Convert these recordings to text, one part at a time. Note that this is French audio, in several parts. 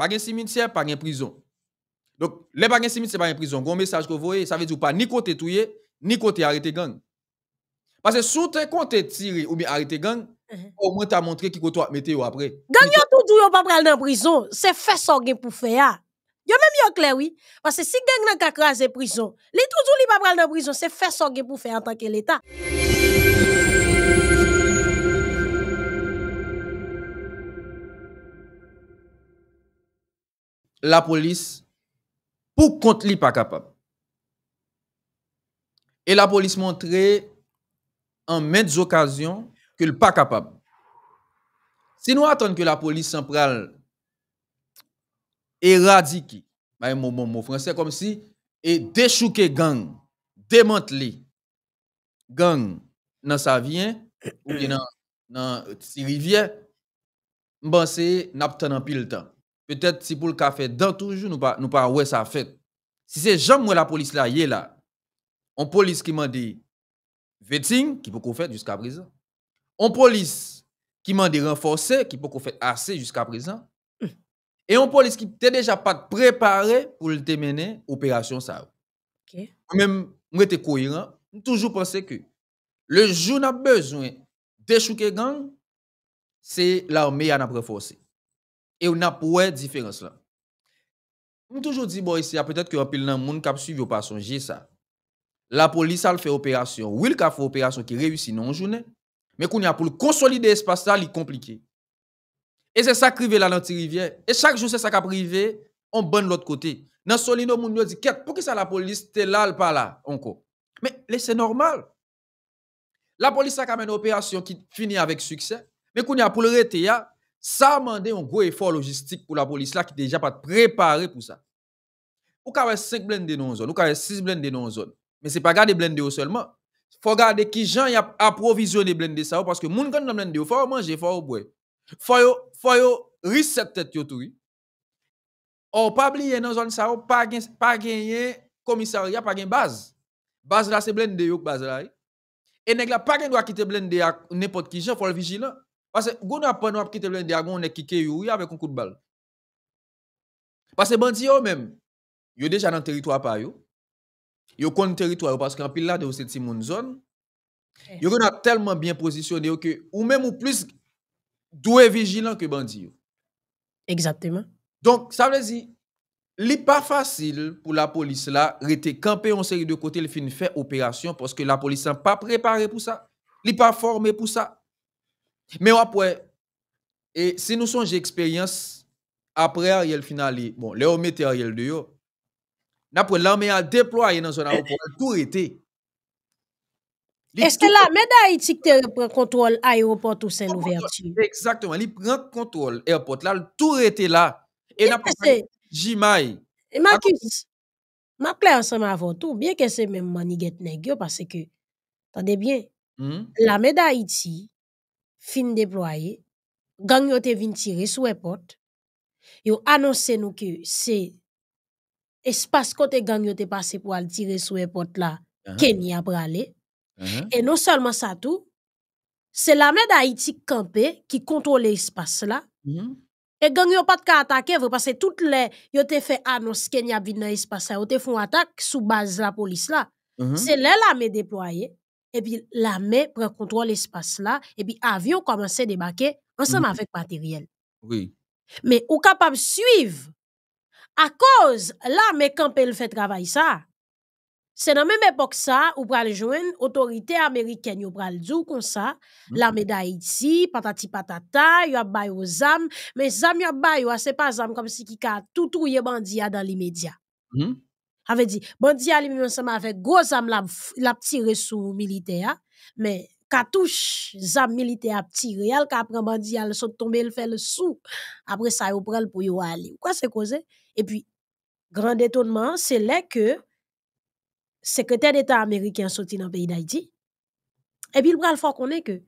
Pas de cimetière, pas de prison. Donc, les pas de cimetière, pas de prison. Gon message que vous voyez, ça veut dire pas ni côté tué, ni côté arrêté gang. Parce que sous tes côté tiré ou bien arrêté gang, uh-huh. au moins t'as montré qui côté mettez après. Gang yon tout dou pas pral dans prison, c'est fait ça pour faire. Ah. Yon même yon clair oui, parce que si gang nan la prison, les tout dou pas pral dans prison, c'est fait ça pour faire en tant que l'état. la police, pour compte li pas capable. Et la police montrait en maintes occasions qu'elle pas capable. Si nous attendons que la police centrale éradique, bah, mon mon français, comme si, et déchouque gang, démanteler gang dans sa vie hein, ou bien dans, dans rivière, c'est n'a pas pile temps. Peut-être si pour le café dans toujours, nous ne nous pas ouais ça fait. Si c'est jamais la police là, y est là. On police qui m'a dit vetting, qui peut qu'on jusqu'à présent. On police qui m'a dit renforcer, qui peut qu'on fait assez jusqu'à présent. Et on police qui t'est déjà pas préparé pour le mener opération ça. Même, moi, j'étais cohérent. toujours pensé que le jour n'a besoin d'échouer gang, c'est l'armée à a renforcer et on a pour différence là. On toujours dit bon ici peut-être que pile monde qui a suivi ou pas songer ça. La police a fait opération, oui, il a fait opération qui réussit non journée, mais qu'on a pour consolider espace là, c'est compliqué. Et c'est ça qui arrive là dans rivière et chaque jour c'est ça qui arrive on de l'autre côté. Dans Solino on yo dit pour que ça la police t'es là pas là encore. Mais c'est normal. La police a fait une opération qui finit avec succès, mais qu'on a pour le rete ça a demandé un gros effort logistique pour la police là qui déjà pas préparé pour ça. Ou ka 5 blindés dans une zone, ou ka 6 blindés dans une zone. Mais c'est pas garder blindés seulement. Faut garder qui gens y a approvisionné blindés ça parce que moun kan dans blindés faut manger, faut boire. Faut faut yo reset tête yo tout. Ou pas oublier dans zone ça, pas gen, pas gagner commissariat, pas gen base. Base là c'est blende yo base là. Et nèg la pas gen droit quitter à n'importe qui gens, faut le vigilant. Parce que, goun après nous a quitté blindé, on a kické avec un coup de balle. Parce que bandits même, sont déjà dans le territoire par yo. Yo le territoire parce qu'en pile là de cette zone. Eh. Yo a tellement bien positionné que ou même ou plus doué vigilant que bandits. Exactement. Donc ça veut dire ce n'est pas facile pour la police là rester camper en série de côté le fin faire opération parce que la police n'est pas préparée pour ça. n'est pas formée pour ça. Mais après, et si nous sommes expérience après Ariel finale bon, le on Ariel yo après l'armée a déployé dans son aéroport, tout était. Est-ce que la te prend contrôle aéroport ou Saint-Louverture? Exactement, il prend contrôle aéroport là, tout était là. Et d'après Jimay. Et ma clé ensemble avant tout, bien que c'est même maniguet negue parce que, attendez bien, hmm? la d'Haïti, fin déployé, gang yo tiré sous les portes, epot, yo annonce nou que se espace kote gang yo te passe pou pour tirer sur les la, uh uh-huh. Kenya pralé uh-huh. Et non seulement ça tout, c'est l'armée d'Haïti campé qui contrôle espace là. Mm-hmm. Et gang yo pas de attaquer parce que tout les, yo te fait annonce Kenya vin dans espace là, yo fait font attaque sous base la police là. Uh-huh. C'est l'armée déployée et puis l'armée prend contrôle l'espace là et puis l'avion commence à débarquer ensemble mhm. avec le matériel. Oui. Mais ou capable suivre à cause l'armée quand elle fait travail ça. C'est dans la même époque ça ou pral joindre autorité américaine ou pral dire comme ça l'armée mhm. d'Haïti patati patata y a des aux hommes, mais les y a sont c'est pas zam comme si qui ka tout troué bandi dans l'immédiat. médias. Mhm avait dit bandi a lui ensemble avec gros âme l'a tiré sous militaire hein. mais katouche zam militaire a tiré al ka prend bandi al sont tomber le fait le sou après ça il prend pour y aller quoi c'est causé et puis grand étonnement c'est là que secrétaire d'état américain sorti dans pays d'Haïti et puis il prend le fort qu'on est que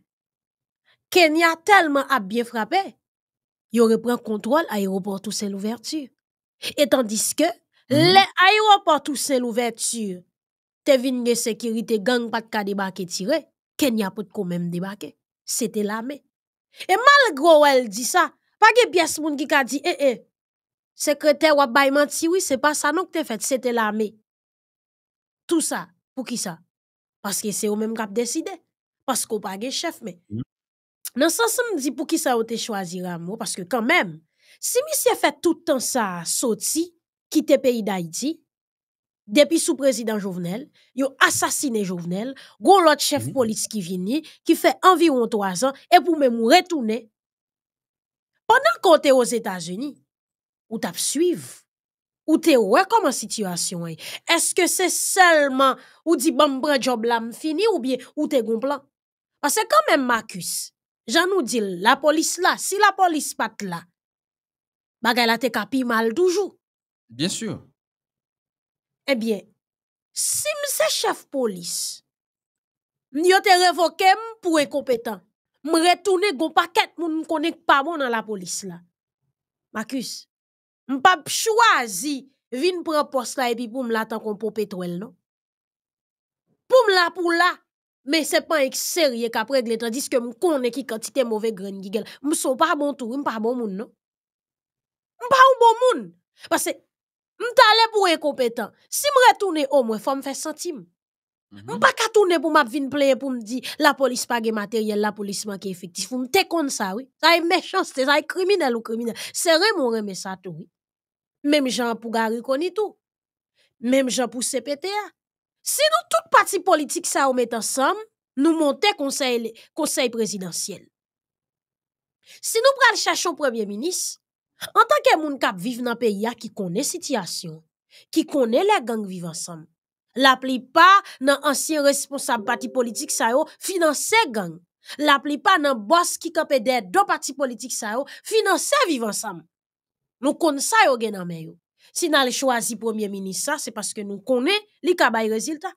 Kenya tellement a bien frappé il reprend contrôle l'aéroport tout c'est l'ouverture. et tandis que Mhm. Le aywa pa tout se l'ouverture, te vin gen sekirite gang pat ka debake tire, ken ya pot kon men debake, sete la me. E mal gro wèl di sa, pa gen pias moun ki ka di e e, sekreter wap bayman tiwi, se pa sa nou te fet, sete la me. Tout sa, pou ki sa, paske se ou men kap deside, paske ou pa gen chef me. Nan sens m di pou ki sa ou te chwazi ramo, paske kon men, si mi se fet tout an sa soti, quitté pays d'Haïti, depuis sous président Jovenel, ils assassiné Jovenel, gon l'autre chef de mmh. police qui vini, qui fait environ trois ans, et pour même retourner. Pendant qu'on était aux États-Unis, ou t'as suivre, ou t'es comme comment situation est. Est-ce que c'est seulement ou dit bon job là fini ou bien ou t'es gon plan? Parce que quand même Marcus, j'en nous dit la police là, si la police pat là, bagay la te kapi mal toujours. Bien sûr. Eh bien, si mse chef police m'y te revoke m pour e m'y m gon paquet moun m pas pa dans dans la police la. Makus, m'pap choisi chwazi vin prendre post et puis pour m la tan kon pou pétrole, non? Pour m'la la là, mais c'est pas pan qu'après serye kap tandis que m ki quantité mauvais gren gigel. M pas pa bon tout, pas bon moun, non? M'pas un bon moun, parce... que M'tale pour incompétent. Si m'retourne au moins, faut me faire centime. M'pas mm-hmm. tourner pour m'vin player pour me dire la police pas matérielle, matériel, la police manque effectif. Vous m'te comme ça, oui. Ça est méchanceté, ça est criminel ou criminel. C'est mon remè ça tout, Même gens pour Gary tout. Même gens pour CPTA. Si nous toute parti politique ça on met ensemble, nous montons conseil conseil présidentiel. Si nous pral cherchons premier ministre, en tant que personne qui vit dans pays qui connaît la situation, qui connaît les gangs vivent ensemble. L'appli pas nan ancien responsable parti politique sa yo les gang. L'appli pas nan boss qui kapé des deux partis politiques sa les financé vivent ensemble. Nous connaissons ça yo gen Si nous le choisi premier ministre c'est parce que nous connaissons les résultats.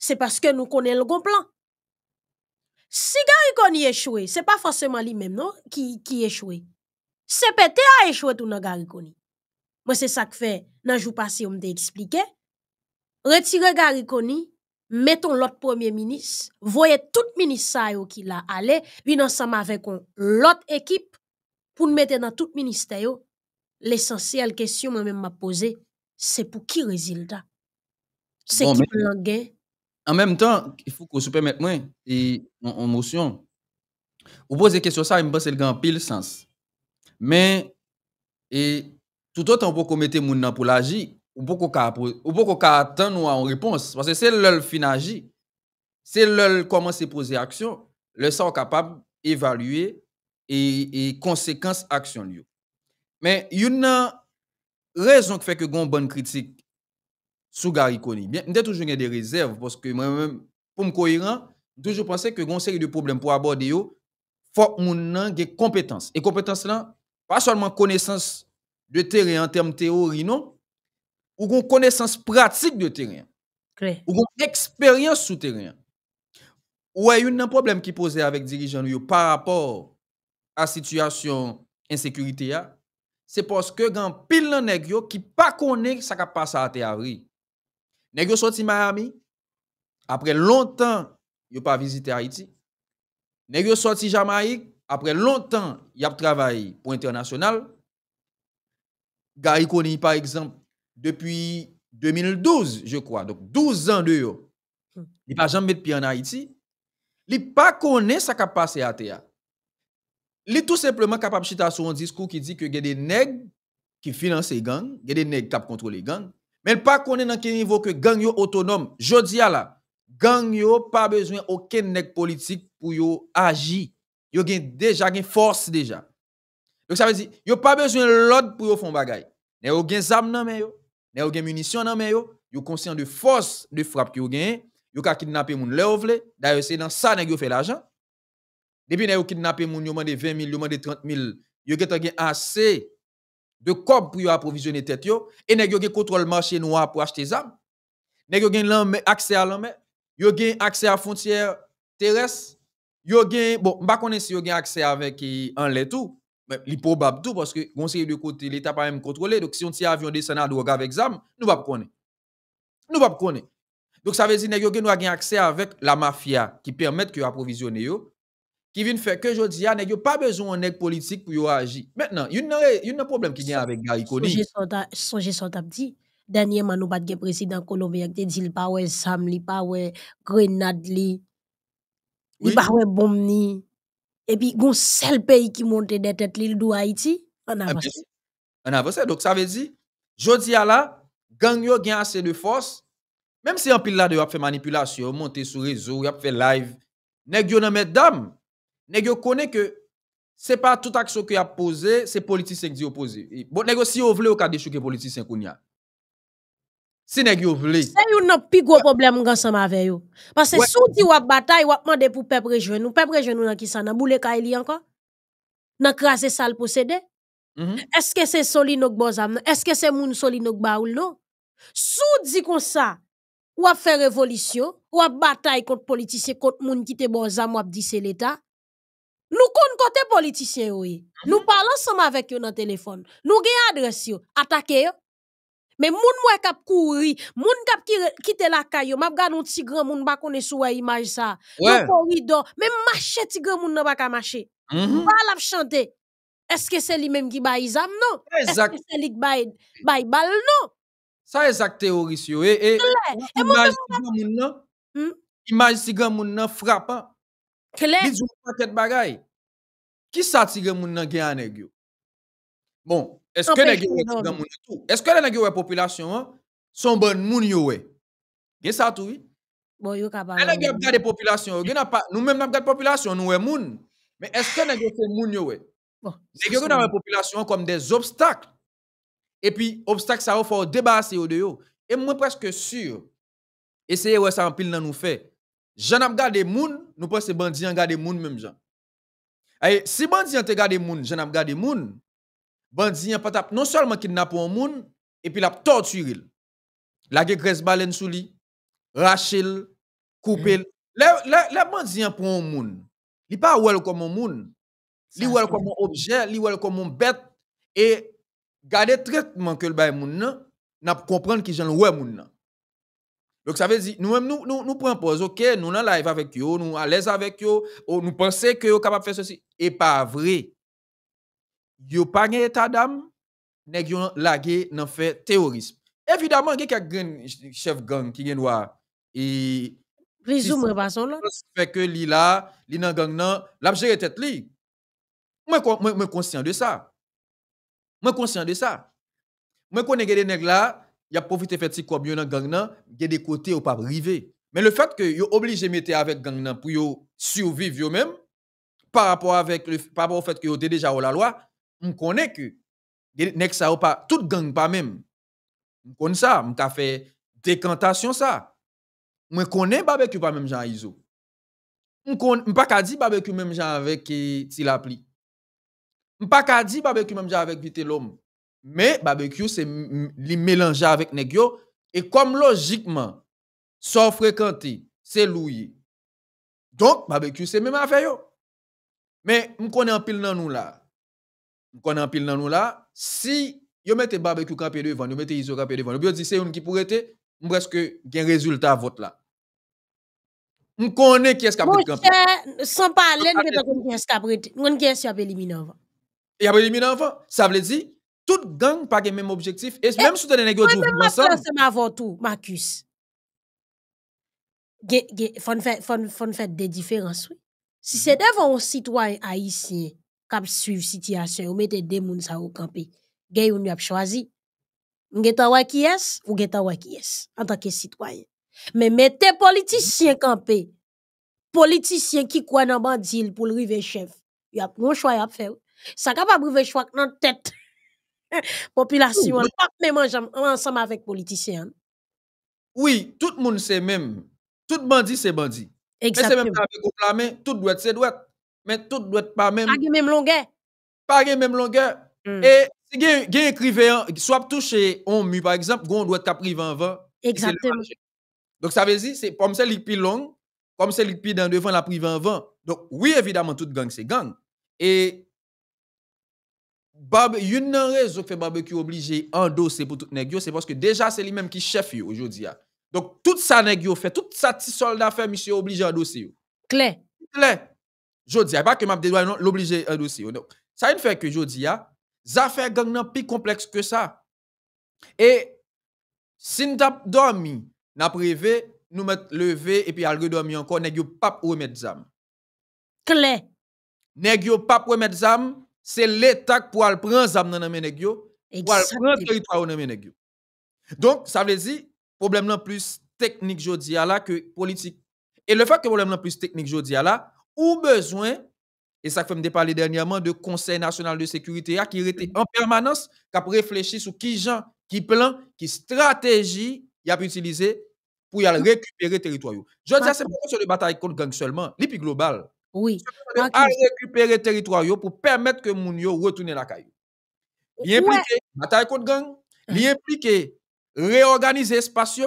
C'est parce que nous connaissons le bon plan. Si gang y échoué, c'est pas forcément lui même qui qui échoué. C'est a échoué tout dans gariconi. Moi, c'est ça que fait, dans le jour passé, on me expliqué. Retirez Gary mettons l'autre premier ministre, voyez tout ministre qui l'a allé, puis ensemble avec l'autre équipe, pour nous mettre dans tout ministère. L'essentiel question que je même m'a posé, c'est pour qui résultat? C'est qui En même temps, il faut que vous permettez moi, en, motion, vous posez question ça, il me pense le grand pile sens. Mais, et tout autant pour qu'on mette moun nan pour l'agir, ou pour qu'on ou pour réponse. Parce que c'est leur fin agir, c'est leur commencer à poser action, le sont capable d'évaluer et, et conséquences action l'action. Mais, une raison qui fait que une bonne critique sur Gary Bien, il toujours des réserves parce que moi-même, pour me cohérent, toujours pensé que une série de problèmes pour aborder, il faut que les compétences. Et compétences là, pas seulement connaissance de terrain en termes de théorie, non. Ou connaissance pratique de terrain. Ou expérience sous terrain. Ou a un problème qui posait avec dirigeants par rapport à la situation insécurité, c'est parce que grand pile nan nèg qui pas connaît ça qui passe à théorie. Nèg sorti Miami après longtemps yo pas visité Haïti. Nèg sorti Jamaïque après longtemps, il a travaillé pour international. Gary par exemple, depuis 2012, je crois, donc 12 ans de hmm. il n'a jamais mis pied en Haïti. Il n'a pas connu sa capacité. à Théa. Il est tout simplement capable de chiter sur un discours qui dit que il y a des nègres qui financent les gangs, il y a des nègres qui contrôlent les gangs, mais il pas connu dans quel niveau que gang yo autonome. Je dis à la, gang pas besoin aucun politique pour agir yo gen déjà gen force déjà. Donc ça veut dire yo pas besoin l'autre pour yo font bagay. Né yo gen zam nan men yo, né yo munitions nan men yo, yo conscient de force de frappe que yo a yo ka kidnapper moun le D'ailleurs c'est dans ça nèg fait l'argent. Depuis né les kidnapper moun yo mande 20 000, yo mande 30 000, yo gen assez de corps pour yo approvisionner tête yo et nèg yo gen contrôle marché noir pour acheter armes. Nèg yo a accès à l'homme, yo a accès à frontière terrestre bon, je ne connais si y e, a accès avec un lait tout, mais il probable tout, parce que l'État pas même contrôlé. Donc, si on tient un avion descendant avec ZAM, nous va connaissons Nous va connaissons Donc, ça veut dire que nous avons accès avec la mafia qui permet de provisionner. Qui vient faire que je dis, il n'y pas besoin d'être politique pour agir. Maintenant, il y a un problème qui vient avec Gary. Songez sur ta petite. Dernier, nous avons sommes pas des président de Colombia qui pas où Sam, pas de Grenade » il pas et puis gon seul pays qui monte des têtes l'île d'Haïti, ah, en avance en avance donc ça veut dire jodi à la gang yo gen assez de force même si en pile là de a fait manipulation monter sur réseau y a fait live nèg yo nan mesdames nèg yo connaît que c'est pas tout action que y a posé c'est politicien qui opposé bon nèg si vous voulez au cas de choquer politicien qu'on si nèg yo vle. C'est yon nan pi gros problème ensemble avec yo. Parce que ouais. sou di wap bataille wap mande pou peuple rejoindre nous. Peuple rejoindre nous nan ki sa nan boule encore. Nan craser sale possédé. Mm -hmm. Est-ce que c'est Solinok Bozam? Est-ce que c'est moun Solinok Baoul non? Sou di ça, ou wap fè révolution, wap bataille contre politicien contre moun qui te Bozam wap dit c'est l'état. Nous kon côté politicien oui. E. Mm -hmm. Nous parlons ensemble avec yo nan téléphone. Nous gen adresse yo, yo. Men moun mwen kap kouri, moun kap kite lakay yo, map gade yon tigre moun bakone souwe imaj sa, yon korido, men mwache tigre moun nan baka mwache. Mhm. Bal ap chante, eske se li menm ki bayizam nou? Eske se li ki bay bal nou? Sa ezak teorisy yo, e, e, e moun tigre moun nan, hmm? imaj tigre moun nan frapan, li zoun paket bagay, ki sa tigre moun nan gen aneg yo? Bon, est-ce que les gens dans mon tout? Est-ce que les gens la population hein, sont bonnes moun yo? ça tout oui. Bon, yo capable. Les gens population, gen pas nous même n'a pas population, nous est moun. Mais est-ce que les gens sont moun yo? Bon, les gens la population comme des obstacles. Et puis obstacles ça va faut débarrasser de yo. Et moi presque sûr. Essayez ouais ça en pile dans nous fait. J'en pas nous moun, nous pas ces bandits en des moun même gens. Si bandits en te regardé moun, j'en pas regardé moun. Bandi n'a pas non seulement kidnappé un monde, et puis l'a torturé. La grèce balen sous lui, rachel, coupé. Mm. Le bandi n'a pas un monde. Il pas wel comme un monde. Il wel comme un objet, il wel comme un bête. Et e garder traitement que le bay moun n'a comprendre qui j'en ouais moun donc ça veut dire nous-mêmes nous nous nous prenons pause OK nous en live avec yo nous à l'aise avec yo nous pensons que yo capable de faire ceci et pas vrai yo pas gen état d'âme nèg yo lagué nan fait terrorisme évidemment il y a chef gang qui gen noir et pas son là fait que li là li nan gang nan l'a géré tête li moi moi conscient de ça moi conscient de ça moi connais des nèg là y a profité fait petit comme yo nan gang nan gen des côtés ou pas privé mais le fait que yo obligé mettre avec gang nan pour yo survivre yo même par rapport avec le, par rapport au fait que yo déjà la loi M konè kè. Nèk sa ou pa. Tout gang pa mèm. M konè sa. M ka fè dekantasyon sa. M konè babè kè pa mèm jan a izo. M pa ka di babè kè mèm jan avèk si eh, la pli. M pa ka di babè kè mèm jan avèk vite lòm. Mè babè kè yon se li mèlanjè avèk nèk yo. E kom logikman. Son frekantè. Se louye. Donk babè kè yon se mèm avèk yo. M konè an pil nan nou la. qu'on a pile dans nous là, si vous mettez barbecue campé devant, vous mettez iso campé devant, dites dit c'est une qui pourrait être presque un résultat vote là. On connaît qui est-ce qui a Sans parler, de qui est-ce qui a prêté. On qui est-ce qui a éliminé avant. Il a éliminé avant. Ça veut dire, toute gang pas le même objectif. Et eh, même si avez as des négociations ensemble. Moi, c'est avant tout, Marcus. Il faut faire des différences, oui. Si mhm. c'est devant un citoyen haïtien kap suiv situation ou mette de moun sa ou campé Les ou yon ap choisi. Mgeta wa ki es ou geta wa ki es en tant que citoyen. Mais mette politicien qui Politicien ki kwa nan pour pou rive chef. Yap un choix ne fe. Sa kapab rive choix nan tête. Population, oui. pas même ensemble avec politicien. Oui, tout le monde c'est même. Tout bandit c'est bandit. Exactement. Mais c'est même avec vous, tout doit être, c'est doit mais tout doit être pas même. Pas même longueur. Pas même longueur. Mm. Et si un écrivain, soit touché on mu par exemple, on doit être privé en vent. Exactement. Donc ça veut dire c'est comme c'est li plus long, comme c'est li plus dans devant la privé en vent. Donc oui évidemment toute gang c'est gang. Et a une raison que fait barbecue obligé endosser pour tout nèg c'est parce que déjà c'est lui-même qui chef aujourd'hui. Ah. Donc tout ça nèg fait, tout ça petit soldat fait monsieur obligé endosser clair Claire. Claire. Jodi, pas que m'a l'obliger à un dossier. Ça ne fait que jodi a affaires gang nan plus complexe que ça. Et si nous avons dormi, nous privé, nous mettre levé et puis nous dormi encore nèg yo pas remettre zam. Clé. Nèg yo pas remettre zam, c'est l'état pour al prendre zam nan nan pour al prendre territoire nan Donc ça veut dire problème nan plus technique jodi a là que politique. Et le fait que problème nan plus technique jodi a là, ou besoin, et ça fait me parler dernièrement de Conseil national de sécurité qui était en permanence, qui a réfléchi sur qui gens, qui plan, qui stratégie il a pu utilisé pour y aller récupérer territoire. Je dis, c'est pas sur les bataille contre gang seulement, l'IPI global. Oui. À récupérer territoire pour permettre que Mounio retourne la caillou. Il implique bataille contre gang, il implique réorganiser espace,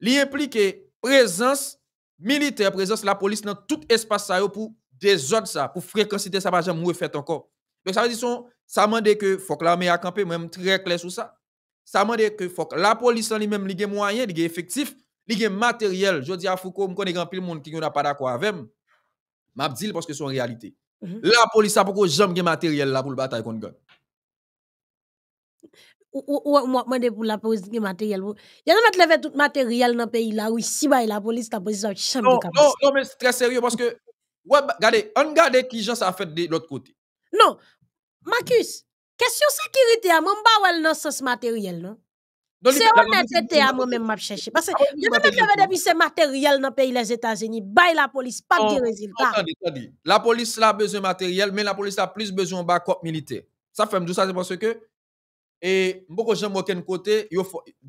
il implique présence militaire présence la police dans tout espace ça pour désordre ça pour fréquenter ça pas jamais refaire encore donc ça veut dire son, ça demande que faut que l'armée a campé même très clair sur ça ça demande que faut que la police en lui-même il y moyen il effectif matériel je dis à Foucault je connais grand pile monde qui n'a pas d'accord avec m'a dit parce que c'est une réalité mhm. la police a beaucoup jamais matériel là pour le bataille contre gang ou ou moi demandé pour la police qui matériel il y a des mettre tout matériel dans le pays là oui si la police la police chambre de cabinet non mais c'est très sérieux parce que ouais bah, regardez on regarde qui gens ça fait de l'autre côté non Marcus question sécurité à moi pas elle dans sens matériel non c'est honnêteté à moi-même m'a chercher parce que je même avait depuis ce matériel dans pays les États-Unis bail la police pas de résultat la police a besoin matériel mais la police a plus besoin de backup militaire ça fait un peu ça c'est parce que et beaucoup de gens aucun côté il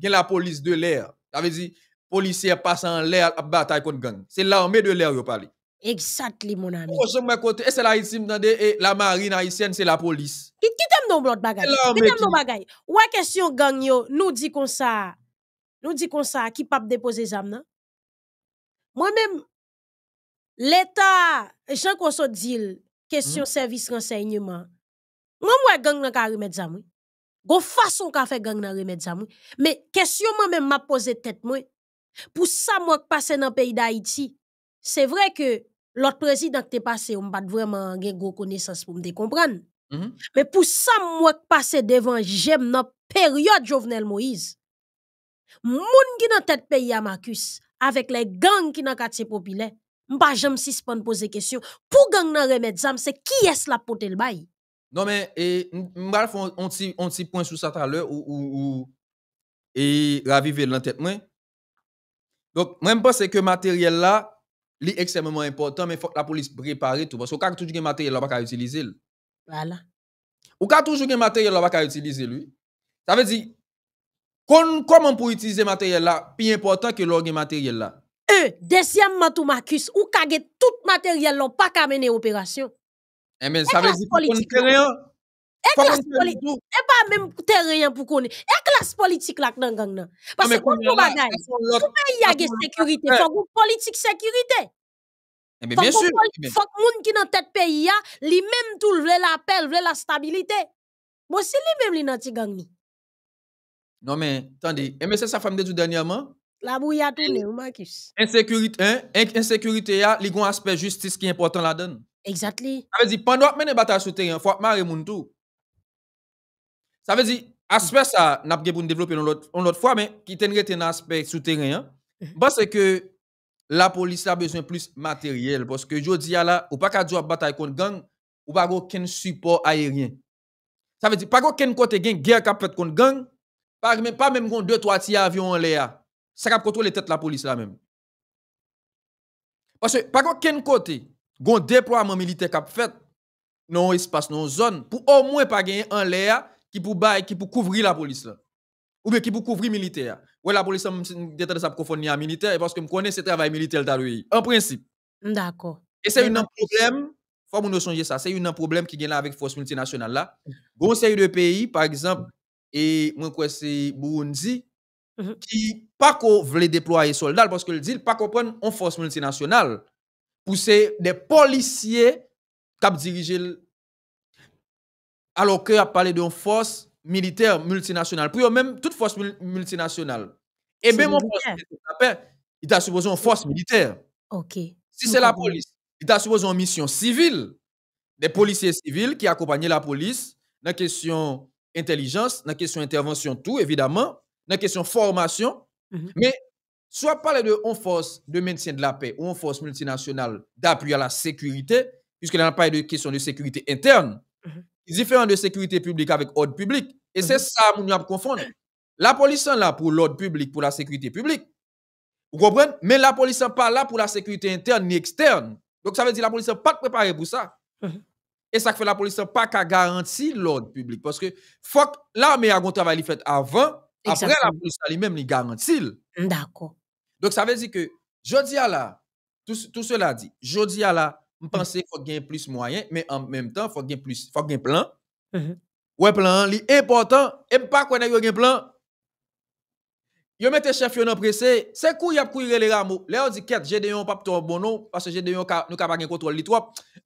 y a la police de l'air ça veut dire policiers passent en l'air à bataille contre gang c'est l'armée de l'air yo parlé Exactement, mon ami. Ou jom mwen kote, e se la itim nan la marine haïtienne, c'est la police qui t'aime tem nou blot qui t'aime tem nou bagay? Ou a kesyon gang yo, nous dit ça ça, nous dit kon ça, qui pap depose zam nan? Mwen men, l'Etat, jen dit so dil, question mm. moi renseynyman, mwen mwen gang nan ka Gon façon ka fait gang nan remède Mais question moi même m'a posé tête moi. Pour ça moi suis passé dans pays d'Haïti. C'est vrai que l'autre président qui est passé on pas vraiment gen gros connaissance pour me comprendre. Mm-hmm. Mais pour ça moi suis passé devant j'aime dans période Jovenel Moïse. Moun qui dans tête pays à Marcus avec les gangs qui dans quartier populaire. si jamais peux poser question. Pour gang nan remède c'est qui est la pote le bail? Non mais, et, on petit on point tout sa l'heure. ou, ou, et raviver l'entête Donc, moi, je pense que le matériel là, est extrêmement important, mais il faut que la police prépare tout. Parce que quand toujours un matériel là, pas va utiliser. Voilà. Ou quand toujours un matériel là, pas va utiliser lui. Ça veut dire, comment peut utiliser le matériel là, plus important que le matériel là? Eux, deuxièmement, tout Marcus, ou kage tout matériel là, pas qu'à mener opération. Eh bien, ça veut dire qu'on ne rien. Et classe politique, et eh, pas même rien pour qu'on est. Et classe politique là, dans gang. Parce que quand on bagaille, tout pays y a des sécurités. Faut une politique sécurité. Eh, mais bien sûr. Eh, faut que monde qui dans tête pays a, lui même tout le la paix, le la stabilité. Bon, si lui même lui n'a pas gang. Non, mais, attendez. Mais c'est sa femme de tout dernièrement. La bouille a tout le monde, Marcus. Insécurité, hein? Insécurité y a, un aspect justice qui est important là-dedans. Exactly. Ça veut dire, pendant que bataille sur terrain, il faut marrer moun tout. Ça veut dire, aspect ça, n'a pas pour développer l'autre fois, mais qui tenait un aspect souterrain, hein. mhm. parce que la police a besoin plus matériel. Parce que je dis là, ou pas qu'à jouer bataille contre gang, ou pas aucun support aérien. Ça veut dire, pas aucun côté gang, guerre qui fait contre gang, pas même, pas même contre deux, trois tirs avions en l'air. Ça va contrôler tête la police là même. Parce que, pas aucun côté, gon déploiement militaire a fait non espace nos zone pour au moins pas gagner un l'air qui pour bail qui pour couvrir la police ou bien qui pour couvrir militaire ouais la police sa mm, mm, militaire parce que me connais ce travail militaire dans en principe mm, d'accord et c'est un problème faut nous songer ça c'est un problème qui gagne là avec force multinationale là bon série de pays par exemple et moi quoi c'est Burundi mm-hmm. qui pas qu'on déployer soldats parce que le dit pas qu'on force multinationale Pousser des policiers qui dirigé Alors que a parlé d'une force militaire multinationale. Pour eux même toute force multinationale. Et eh bien, mon force militaire, il a supposé une force militaire. OK. Si c'est la police, il a supposé une mission civile. Des policiers civils qui accompagnent la police dans la question intelligence, dans la question intervention, tout, évidemment, dans la question formation. Mm-hmm. Mais Soit parler de en force de maintien de la paix ou en force multinationale d'appui à la sécurité, puisque là, on parle de question de sécurité interne, mhm. différent de sécurité publique avec ordre public. Et c'est mhm. ça que nous avons confondre. La police est là pour l'ordre public, pour la sécurité publique. Vous comprenez? Mais la police n'est pas là pour la sécurité interne ni externe. Donc ça veut dire que la police n'est pas préparée pour ça. Mhm. Et ça fait la police pas qu'à garantir l'ordre public. Parce que faut l'armée a un travail fait avant, après la police elle-même les garantit. D'accord. Donc, ça veut dire que, je dis à la, tout, tout cela dit, je dis à la, je mm. pense qu'il faut gagner plus moyens, mais en même temps, il faut gagner plus, faut gagner plan. Mm-hmm. Ouais, plan, l'important important, et pas qu'on ait un plan. Yo mette chef yo nan pressé, c'est kou y a courir les ramo, Là on dit quête donné pas pap ton bono parce que j'ai Gédéon ka nous ka pas contrôle li trop.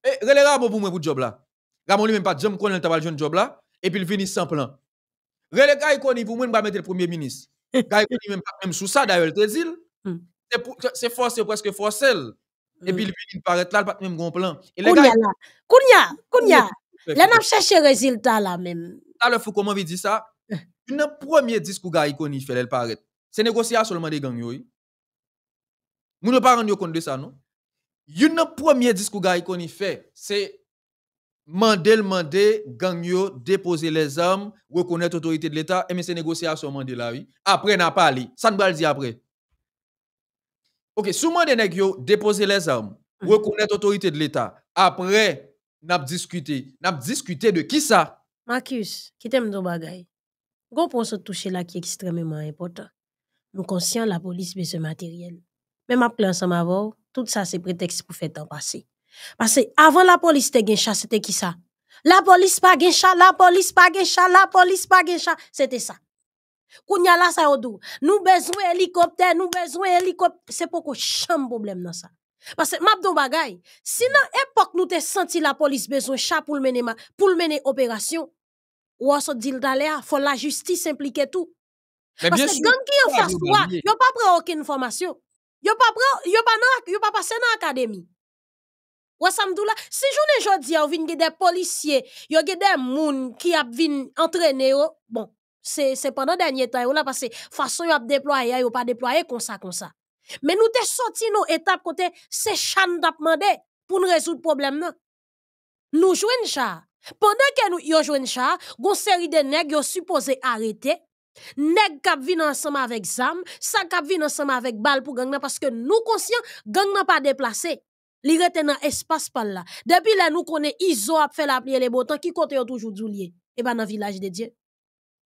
Et eh, les ramo pour moi pour job là. Ramon lui même pas jam connaît pas jeune job là et puis il finit sans plan. Rele il connaît pour moi pas mettre le premier ministre. Gars il même pas même sous ça d'ailleurs te Mm. C'est forcé, presque forcé. Et hmm. puis, il paraît là, il pas même grand plan. Et les gars, là. Kounia, Kounia. Là, on le résultat là même. Là, le comment m'avait dit ça. Eh. Une premier discours a fait, elle paraît. C'est négocier seulement des gangs, oui. Nous ne pas rendu compte de ça, non? Une premier discours a fait, c'est le mandé, gagner, déposer les armes, reconnaître l'autorité de l'État, et eh, mais c'est négocier seulement son mandat là, oui. Après, n'a pas allé. Ça ne va dire après. Ok, souvent des nèg déposer les armes, mm. reconnaître l'autorité de l'État. Après, n'a discuté, n'a discuté de qui ça Marcus, qui t'aime ton bagay. Gon Pour ce toucher là qui est extrêmement important. Nous conscients la police de ce matériel. Même après ensemble avant, tout ça c'est prétexte pour faire temps passer. Parce que avant la police était c'était qui ça La police pas gen la police pas gen la police pas c'était ça nous avons besoin d'hélicoptères Nous besoin hélicoptère, nous besoin hélicoptère. C'est pourquoi un problème dans ça. Parce que, bagay, si à l'époque nous avons senti la police besoin chat pour le mener, pour le mener opération, ou faut que faut la justice implique tout. Parce que, quand qui en face quoi, yo pas pris aucune formation. Yo pas pris, pas passé dans l'académie Ou ça si j'en ai jodi, a vin des policiers, y a des gens qui a été entraîner, bon, c'est pendant dernier temps, on parce que façon, à déployé, a pas déployé, comme ça, comme ça. Mais nous avons sorti, nous, étape côté, c'est de demander pour nous résoudre problème, non? Nous jouons une chat. Pendant que nous yon jouons une chat, une série de nègres sont supposés arrêter. Nèg qui viennent ensemble avec zam, qui kap ensemble avec bal pour gagner, parce que nous conscients, gang n'a pas déplacé. Ils étaient dans espace par là. Depuis là, nous connaît iso a fait la pliée, les boutons, qui côté toujours doulier? et eh ben, dans village de Dieu.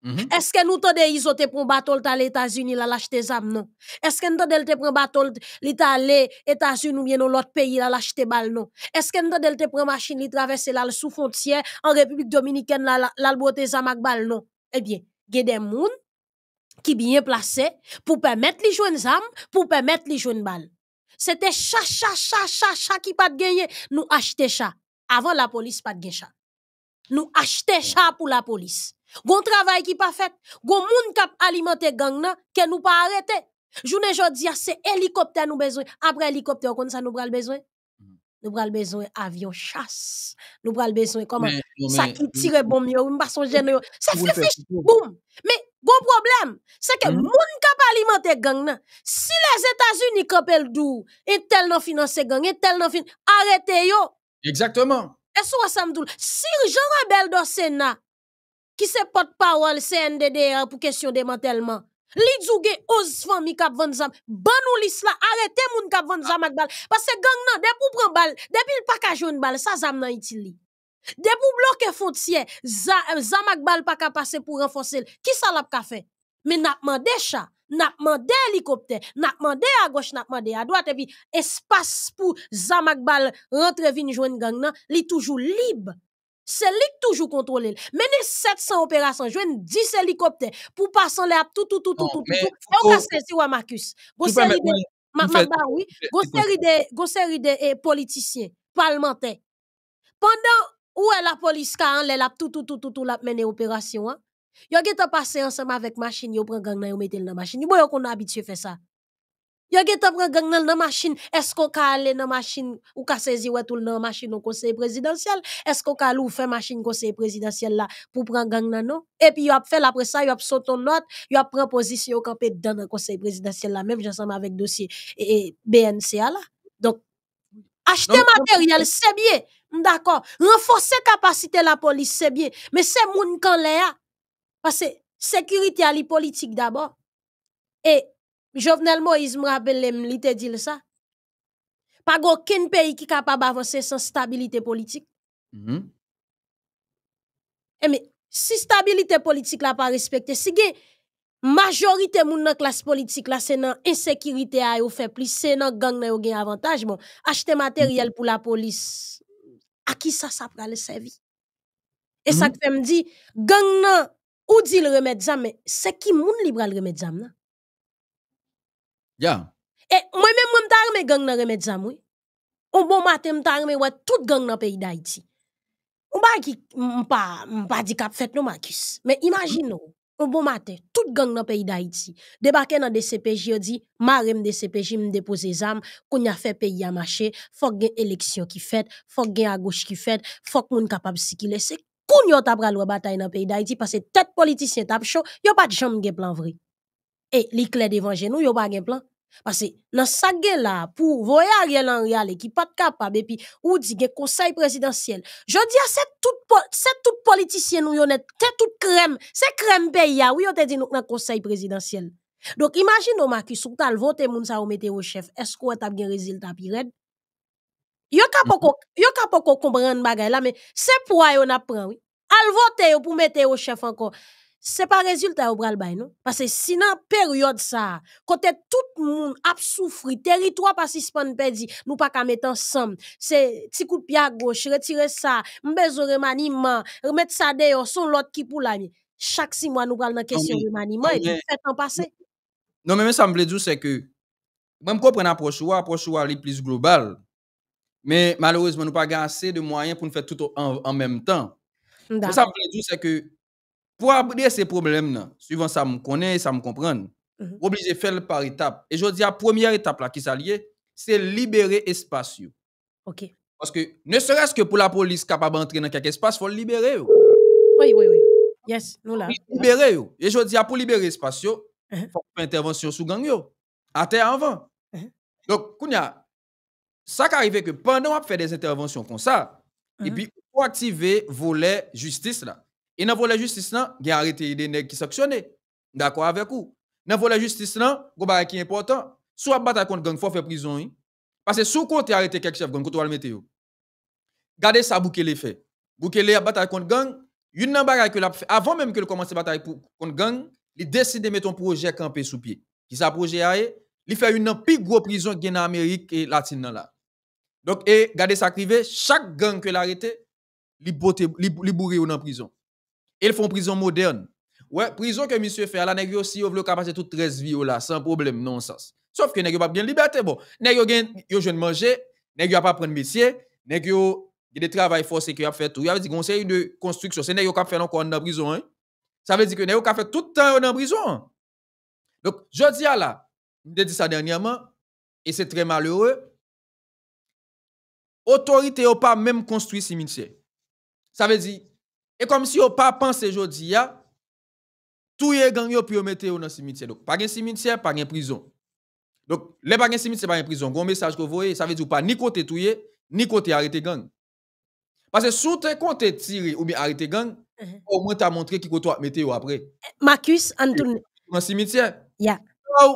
Mm-hmm. Est-ce que nous tendez des ont pris un bateau les États-Unis là l'acheter des armes non? Est-ce que nous des te pour bateau l'Italie États-Unis ou bien dans l'autre pays là l'acheter balle non? Est-ce que nous tendez te machines machine il traverser là sous frontière en République dominicaine là non? Eh bien, il y a des gens qui bien placé pour permettre les jeunes armes pour permettre les jeunes balles. C'était cha cha cha cha cha qui pas de gagner nous acheter ça avant la police pas de gagner Nous acheter ça pour la police. Gon travail qui pas fait, gon moun kap alimenter gang nan, que nous pas arrêter. Journée jodi ah, c'est hélicoptère nous besoin. Après hélicoptère, comme ça nous pral besoin. Mm. Nous pral besoin avion chasse. Nous pral besoin comment ça qui tire bon yo, pas son gène Ça fait boum. Mais Bon problème, c'est que mm. moun kap alimenter gang nan. Si les États-Unis kapel dou, et tel nan financer gang, et tel nan fin, arrêtez yo. Exactement. Et so samdoul, si Jean Rebel dans Sénat, qui se porte-parole CNDD pour question de Li djouge oz fami kap vend zam, ban ou lis la, moun kap vend zam ak bal, parce que gang nan, pou pren bal, depil pa ka joun bal, sa zam nan itili li. pou bloke fontye, euh, zam ak bal pa ka passe pou renforcer. qui ki sa lap ka fe? Men napman de cha, napman de helikopter, napman de a gauche, napman de a et puis espace pou zam ak bal rentre vin joun gang nan, li toujou libe c'est lui qui toujours contrôlé. Mais les 700 opérations, je 10 hélicoptères pour passer là tout, tout, tout, tout, tout, tout. Et on casse si ou Marcus. Bah oui, série de eh, politiciens, parlementaires. Pendant où est la police qui a tout, tout, tout, tout, tout, la mené opération, hein? Yo a te passé ensemble avec machine, yo prend gang nan yo mettez dans machine. Yo qu'on habitué faire ça. Yo nan machine, est-ce qu'on peut aller la machine ou ka saisi ou tout nan machine au conseil présidentiel? Est-ce qu'on ka faire la machine conseil présidentiel la pour prendre gang nan non? Et puis yo fait fait après ça, a sauté une note, y a une position au campé dans le conseil présidentiel la même somme avec dossier et, BNCA Donc acheter matériel c'est bien. D'accord, renforcer capacité de la police c'est bien, mais c'est moun kan qui Parce que sécurité à la politique d'abord. Et Jovenel Moïse me rappelle il dit ça. Pas aucun pays qui capable d'avancer sans stabilité politique. Si -hmm. Et eh, mais si stabilité politique n'est pas respectée, si la majorité de la classe politique là c'est dans insécurité a fait plus, c'est dans gang n'a yo avantage bon, acheter matériel pour la police. À qui ça ça le servir? Et ça mm-hmm. que me dit gang ou dit le remède, mais c'est qui moun remède le remède et moi-même, je suis gang dans le remède Zamoui. Un bon matin, je suis armé toute gang dans le pays d'Haïti. Je ne pas pas dire qu'a fait de Marcus. Mais imaginons, un bon matin, toute gang dans le pays d'Haïti débarquer dans des CPJ, on dit marem des CPJ me déposer armes qu'on a fait pays à marcher, faut qu'il y une élection qui fait, faut qu'il ait à gauche qui fait, faut qu'on moun capable de circuler. C'est qu'on y a t'a bataille dans le pays d'Haïti parce que tête politicien t'a chaud, y a pas de jambe plan vrai. Et les clés d'évangile, nous, a pas un plan. Parce que, dans sa pou là, pour voyager dans réalité, qui pas capable, et puis, ou dit que conseil présidentiel, je dis à cette toute, cette toute politicienne, nous, est, toute crème, c'est crème pays, ah, oui, on te dit, nous, un conseil présidentiel. Donc, imagine, on ou t'as le vote, moun, sa ou mettez au chef, est-ce qu'on t'a bien résultat, il Yo a pas mm-hmm. yo ka poko bagay la, mais c'est pour yon apprend, oui. Al vote, pour mettre au chef encore c'est pas résultat au bral non parce que sinon période ça côté tout le monde a le territoire pas suspend perdu nous pas mettre ensemble c'est petit coup de pied à gauche retirer ça besoin remaniement remettre ça dehors son l'autre qui pour chaque six mois nous parlons dans question de remaniement et fait non mais ça me plaît dire c'est que même quand on approche ou approche est plus globale, mais malheureusement nous pas assez de moyens pour nous faire tout en, même temps ça me plaît dire c'est que pour aborder ces problèmes-là, suivant ça me connaît, ça me comprend, mhm. obligé de faire par étape. Et je dis la première étape là qui s'allie, c'est libérer l'espace. OK. Parce que ne serait-ce que pour la police capable d'entrer dans quelque espace, il faut le libérer. Oui, oui, oui. Yes, nous là. Libérer. Et je dis pour libérer l'espace, il mhm. faut faire intervention sous gang. À terre avant. Mhm. Donc, Kounia, ça qui arrive que pendant qu'on fait des interventions comme ça, et puis, il faut activer volet justice là. Et dans la justice, il a arrêté des nègres qui sanctionnés. D'accord avec vous. Dans la justice, il y a qui est important. Soit bataille contre gang, il faut faire prison. Hein. Parce que sous avez arrêté quelques chefs gang, vous le météo. Gardez ça, les faits. Boucler les bataille contre gang. Une bataille que l'a fait avant même que le commence bataille contre gang, il décide de mettre un projet campé sous pied. Qui ça projet a il fait une plus grosse prison qui est en Amérique et latine là. Donc et gardez ça privé. chaque gang que l'arrêté, il bourre dans prison. Ils font prison moderne. Ouais, prison que monsieur fait, là, pas aussi, vous vle passer toute 13 vie là, sans problème, non sens. Sauf que nèg pas bien liberté, bon. Nèg yo gen, yo jeune manger, nèg yo pas prendre métier, nèg yo, a des travail forcé qui a fait tout. Il a dit conseil de construction, c'est nèg yo a fait encore dans prison, hein. Ça veut dire que nèg yo a fait tout le temps dans prison. Donc, je dis à là, je dit ça dernièrement, et c'est très malheureux. Autorité n'a pas même construit cimetière. Ça veut dire, et comme si on pas pensé jodi a, tout est gang yo puis yo au dans cimetière. Donc pas de cimetière, pas de prison. Donc les pas de cimetière, pas de prison. Gon message que vous voyez, ça veut dire pas ni côté est, ni côté arrêter gang. Parce que sous tes côté tiré ou bien arrêter gang, uh-huh. au moins t'as montré qui côté Mettez ou après. Marcus Antoine dans cimetière. Ya.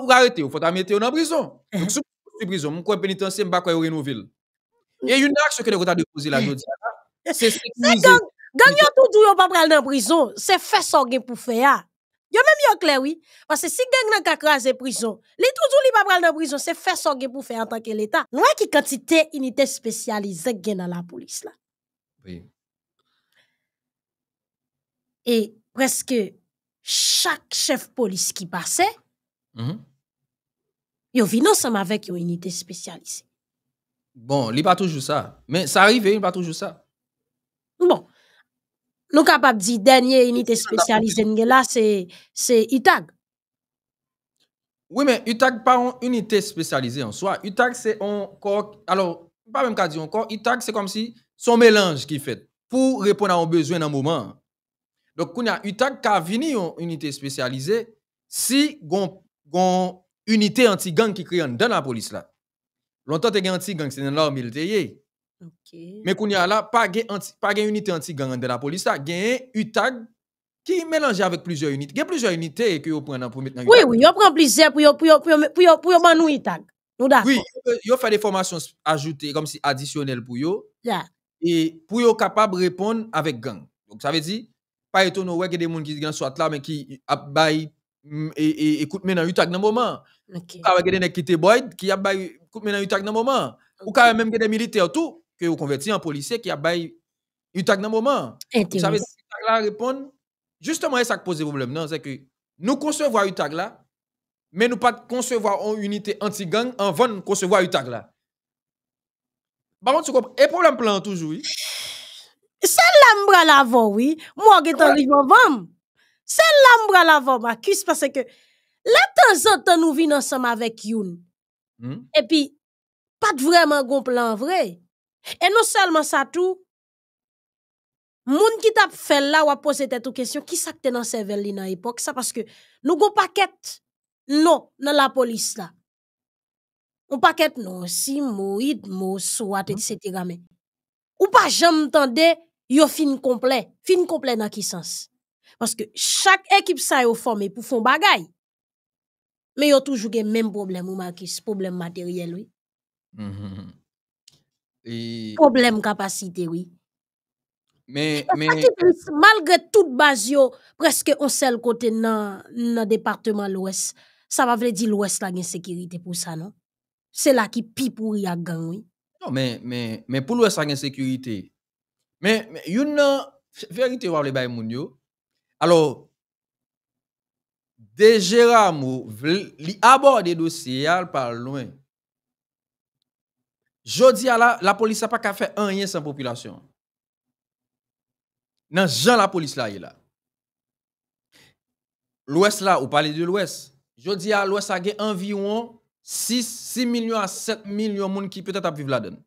Ou arrêter, faut ta mettre dans prison. Uh-huh. Donc sous prison, mon coin pénitentiaire, pas quoi renouveler. Et une action que nous avons déposée là aujourd'hui, c'est sécuriser Gang yon tout dou yo pas pral la prison, c'est fait pour gen pou fè ya. Yo même yo clair, oui. Parce que si gang nan kakrasé prison, li tout dou li pa pral prison, c'est fait son gen pou faire en tant que l'État. Nous qui quantité unité spécialisée gen dans la police. là. Oui. Et presque chaque chef police qui passait, mm -hmm. yo vi ensemble sam yo unité spécialisée. Bon, li pas toujours ça, mais ça arrive, li pas toujours ça. Bon. Nous capables de dire dernière unité spécialisée c'est Itag. Oui mais n'est pas une unité spécialisée en soi. Utag c'est encore alors pas même c'est comme si son mélange qui fait pour répondre à un besoin dans le moment. Donc quand a Itag qui a venu une unité spécialisée si gon unité anti gang qui crée dans la police là. Longtemps tu anti gang c'est dans l'armée militaire. Mais qu'on y a là, pas une unité anti-gang de la police, il y a UTAG qui mélange avec plusieurs unités. Il y a plusieurs unités que vous prenez pour mettre dans Oui, oui, vous prenez plusieurs pour vous nous UTAG. Nous d'accord. Oui, vous faites des formations ajoutées, comme si additionnelles pour vous. Et pour vous capable de répondre avec gang. Donc ça veut dire, pas étonnant que des gens qui sont là, mais qui écoutent mm, et écoute maintenant UTAG dans le moment. Vous avez des gens qui sont qui maintenant UTAG dans le moment. Ou quand même des militaires, tout que vous converti en policier qui a bail une tag dans le moment. Vous savez, tag là répond, justement, ça qui pose problème, c'est que nous concevons une tag là, mais nous pas concevoir une unité anti-gang en de concevoir une tag là. Par contre, tu comprends, et problème plan toujours, Celle-là, m'bra la voix, oui. Moi, qui suis en vente. c'est là à la ma cuisse parce que là, temps en temps, nous vivons ensemble avec Youn. Hmm? Et puis, pas vraiment un plan vrai. Et non seulement ça tout, monde qui t'a fait là ou a posé cette question, questions, qui s'acte dans ce là à l'époque? Ça parce que nous avons paquet non dans la police là. on paquet non, si mouid, Mo soit, etc. Mais, ou pas jamais tende yon fin complet. Fin complet dans qui sens? Parce que chaque équipe est est formé pour faire bagay. Mais a toujours le même problème ou même problème matériel, oui. Mm-hmm. Problème capacité, oui. Mais, mais... Malgré toute base, presque on seul côté dans le département l'Ouest. Ça va veut dire l'Ouest la une sécurité pour ça, non? C'est là qui pi pour y a gang, oui. Non, mais, mais, mais pour l'Ouest la une sécurité. Mais, mais une vérité, vous avez moun yo. Alors, déjà, il aborde dossier par loin. Jodi à la, police n'a pas qu'à faire rien sans population. Dans Jean la police là est là. L'ouest là, ou parlez de l'ouest. Jodi à l'ouest a environ 6, 6 millions à 7 millions de monde qui peut-être vivre là-dedans.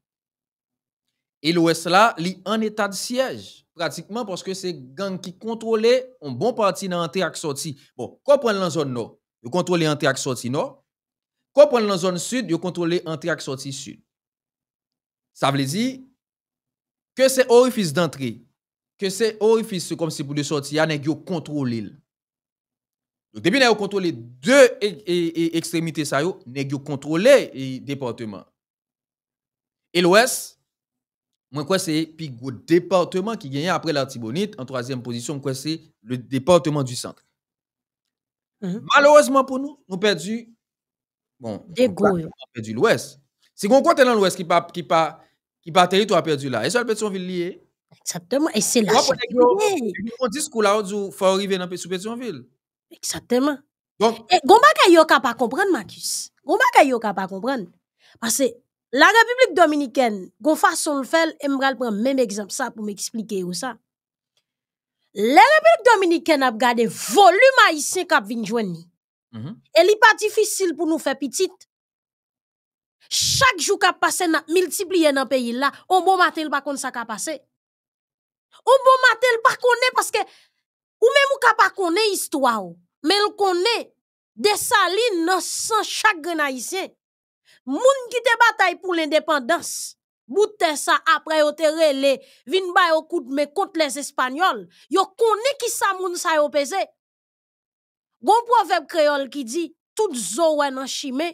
Et l'ouest là, est en état de siège pratiquement parce que c'est gang qui contrôlait un bon parti dans l'entrée et sortie. Bon, quoi prendre la zone nord, on contrôle l'entrée et sortie nord. Quoi prendre la zone sud, vous contrôle l'entrée et sortie sud. Ça veut dire que c'est orifice d'entrée, que c'est orifice comme si pour de sortir, il y a Donc, depuis qu'on contrôlé deux e, e, e, extrémités, ça yo, nèg contrôlé le département. Et l'ouest, moi quoi c'est le département qui gagne après l'Artibonite en troisième position, quoi c'est le département du centre. Mm-hmm. Malheureusement pour nous, nous perdu bon, perdu l'ouest. Si on compte dans l'ouest qui pas qui pas il a pas territoire perdu là. Et ça, le Pétionville lié. Exactement. Et c'est là. On dit que là, il faut arriver dans Pétionville. Exactement. Donc. Et Gomba yo ka pas comprendre, Marcus. Gomba yo ka pas comprendre. Parce que la République dominicaine, gon façon le faire, et m'gal même exemple ça pour m'expliquer ça. La République dominicaine a gardé volume haïtien qui a vint joindre. Mhm. Et il n'est pas difficile pour nous faire petite. Chaque jour qui passe, n'a multiplié dans le pays là. On bon matin, il pas contre ça qui passé, On bon matin, il pas connaît parce que ou même ou pas connaît histoire mais il connaît des salines dans sans chaque haïtien. Moun qui te bataille pour l'indépendance. Boute ça après yo te relé, vin ba coup de mais contre les espagnols. Yo connaît qui ça moun sa y pesé. Gon proverbe créole qui dit tout zo wè nan chimé,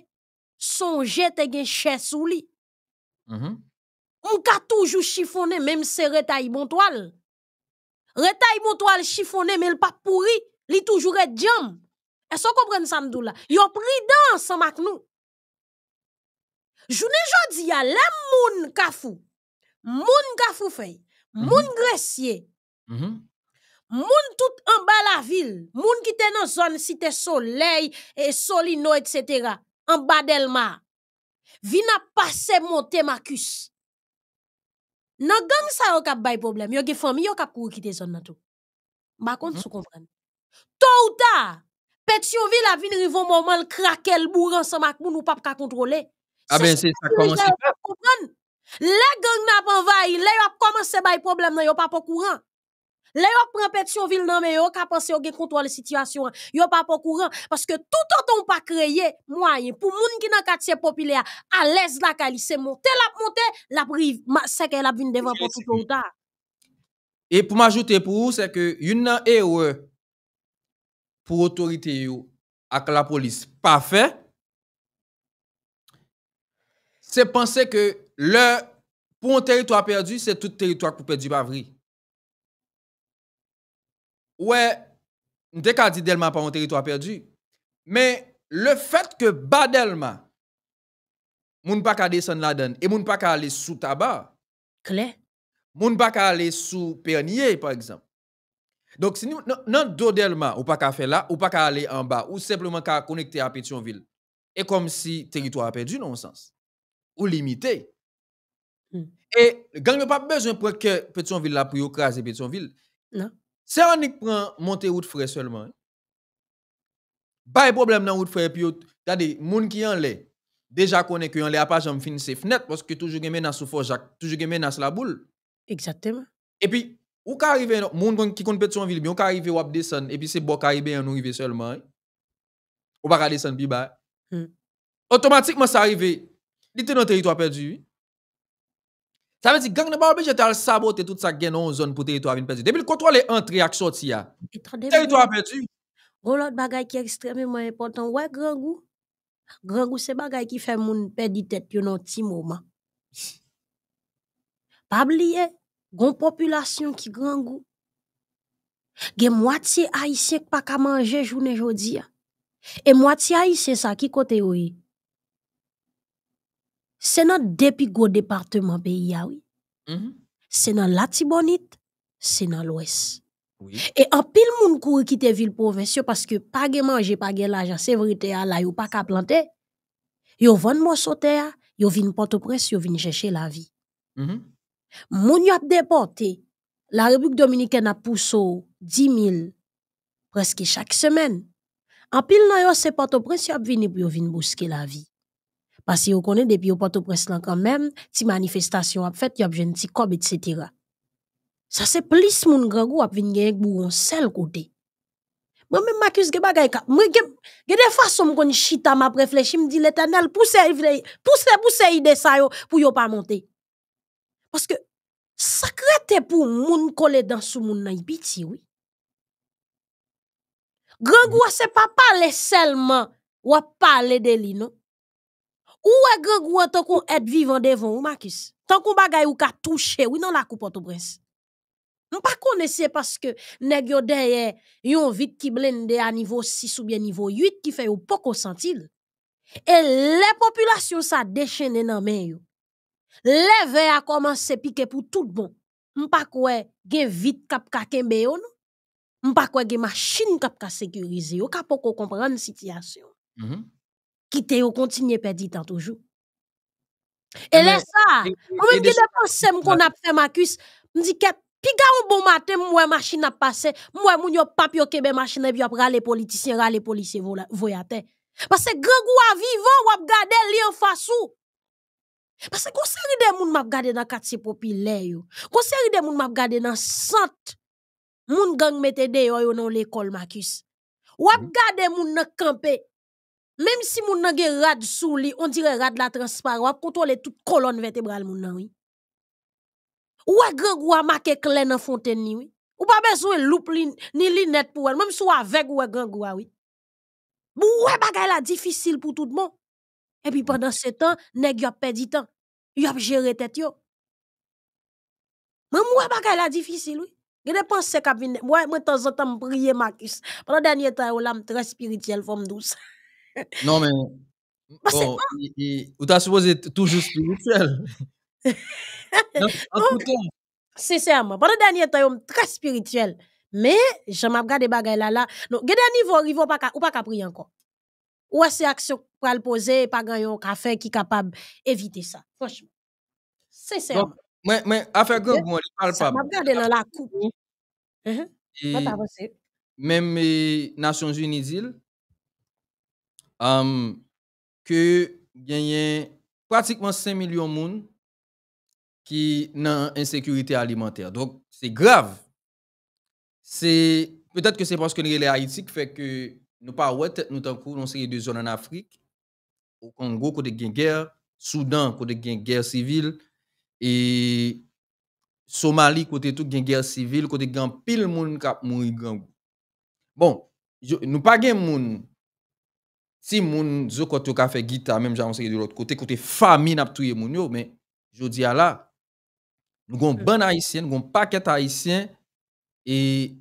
son te gen chè sou li. Mm mm-hmm. ka toujours chiffonné, même se retay bon toile. Retay bon toile mais mèm pa pourri, li toujou est ce que vous kompren samdou la, yo pridan sans mak nou. ne jodi ya, moun kafou, moun kafou fey, moun mm -hmm. Moun mm-hmm. tout en bas la ville, moun qui te nan zone si te et et solino, etc. En de Delma, Vina passe monte Marcus. Nan gang sa yon kap bay problème. ge famille, kap kou kite zon nan Bakon mm -hmm. sou To ou ta, Petionville la vin rivon moment le le sa mak moun ou pap ka kontrole. ah ben se sa Le gang le bay problème nan courant. Là, yon prend ville nan mais yon ka pense yon gen contrôle situation. Yon pas pas courant. Parce que tout autant pas créé moyen pour moun qui nan quartier populaire à l'aise la kali, monter la monter, la prive, c'est qu'elle la vin devant pour tout le tard. Et pour m'ajouter pour vous, c'est que yon nan erreur pour autorité yo avec la police pas fait. C'est penser que le pour un territoire perdu, c'est tout territoire pour perdu pas vrai ouais, nous pas dit Delma pas un territoire perdu. Mais le fait que bas Delma, moun pas qu'à descendre là-dedans et moun pas qu'à aller sous tabac. Claire. Moun pas qu'à aller sous Pernier, par exemple. Donc, si nous, non, dos Delma, ou pas qu'à faire là, ou pas qu'à aller en bas, ou simplement qu'à connecter à Pétionville. Et comme si territoire perdu, non sens. Ou limité. et hmm. Et gang n'a pas besoin pour que Pétionville là pour écraser Pétionville. Non. Céronique prend monter route frais seulement. a Pas de problème dans route frais puis les monde qui en l'est déjà connaît que en à pas jamais fin ces fenêtres parce que toujours gagne dans sous Jacques, toujours gagne dans la boule. Exactement. Et puis ou qu'arrive arrive, moun qui compte petit en ville, ou ka arrive ou et puis c'est bon caribé en arrive seulement. E ou pas ka descend, bi Automatiquement, hmm. ça arrive, dit dans territoire perdu. Ta men ti, gang ne barbe, jete al sabote tout sa genon zon pou teritwa bin pezi. Demi l kontwa le entri ak sot si ya. Teritwa pezi. Golo, bagay ki ekstremement important. Wè, grangou? Grangou se bagay ki fè moun pe di tèt pyo non ti mouman. Pab liye, goun populasyon ki grangou. Gen mwati ayisek pa ka manje jounen jodi ya. E mwati ayisek sa ki kote ouye. c'est dans le département de départements pays ah mm-hmm. C'est dans Latibonite, c'est dans l'Ouest. Et en pile moun qui quitte ville province parce que pas gè manger, pas de l'argent, c'est vrai à là, ou pas qu'à planter. Yo vann mo sote ils yo vin Port-au-Prince, yo viennent chercher la vie. Les mm-hmm. gens Moun yo déporté. La République dominicaine a poussé 10 000 presque chaque semaine. En pile, c'est Port-au-Prince qui a pour venir bousquer la vie. Basi yo konen depi yo pato preslan kanmen, ti manifestasyon ap fet, yo ap jen ti kob et se tira. Sa se plis moun grangou ap vin genyek bou yon sel kote. Mwen men makis ge bagay ka, mwen gen, gen defa som kon chita map reflechim di letanel puse, puse, puse ide sayo pou yo pa monte. Paske sakre te pou moun kole dansou moun nan yipiti wè. Grangou ase pa pale selman wap pale deli non. Ou e gwe gwe tan kon et vivan devon ou, Makis? Tan kon bagay ou ka touche, ou inan la koupot ou brensi? Mpa kone se paske negyo denye yon vit ki blende a nivou 6 ou bien nivou 8 ki fe yo poko sentil. E le populasyon sa dechenen nan men yo. Le ve a komanse pike pou tout bon. Mpa kwe gen vit kapka kenbe yo nou. Mpa kwe gen maschin kapka sekurize yo ka poko kompran sityasyon. Mpam. Mm-hmm. qui te continue à perdre tant toujours. Et ah là, ça, vous me dites, c'est moi qu'on a fait Marcus. Je me dis que, pigar un bon matin, moi, machine a passé. Moi, mon papi, ok, ben machine, et puis après, les politiciens, les policiers, voyateurs. Parce que, grand vivant, ou a garder li en face Parce que, quand c'est de moun m'a gardé dans quartier populaire, quand c'est de moun m'a gardé dans centre, moun gang mettait de yo, yo, l'école, Marcus. Ou a mmh. garder moun nan campé. Même si mon nan gen rad sou on dirait rad la transparent, ou contrôler toute colonne vertébrale moun nan, oui. Ou grand gen gwa marqué clair la fontaine oui. Ou pas besoin de loupline ni linette pour elle, même si c'est avec ou a gen gwa, oui. ouais bagay la difficile pour tout le monde. Et puis pendant ce temps, nèg yop perdit temps. a géré tête yo. Mais moi bagay la difficile, oui. Je ne pense pas que Moi, de temps en temps prier Marcus. Pendant le dernier temps, je l'âme très spirituel, femme douce. Non, mais. Bah, bon, ou t'as supposé toujours spirituel. Sincèrement, pendant le dernier temps, très spirituel. Mais, je m'a des bagages là là. Donc, des niveau, niveau pas ou pas prier encore. Ou c'est action pour le poser, pas gagner un café qui capable d'éviter ça. Franchement. Sincèrement. Mais, mais, affaire grand, moi, je parle pas. Je dans la coupe. Mmh. Uh-huh. Même les Nations Unies disent, il que a pratiquement 5 millions de monde qui n'ont insécurité alimentaire. Donc, c'est grave. C'est peut-être que c'est parce que nous sommes fait que nous pas ouais, nous en cours dans deux zones en Afrique, au Congo côté guerre, Soudan côté guerre civile et Somalie côté tout guerre civile côté grand pile monde qui mourir grand. Bon, nous pas de si moun zo kote ka fait guitare même j'avance de l'autre côté écouter famine a touye moun yo mais je dis à là nous gon ban haïtien nous gon paquet haïtien et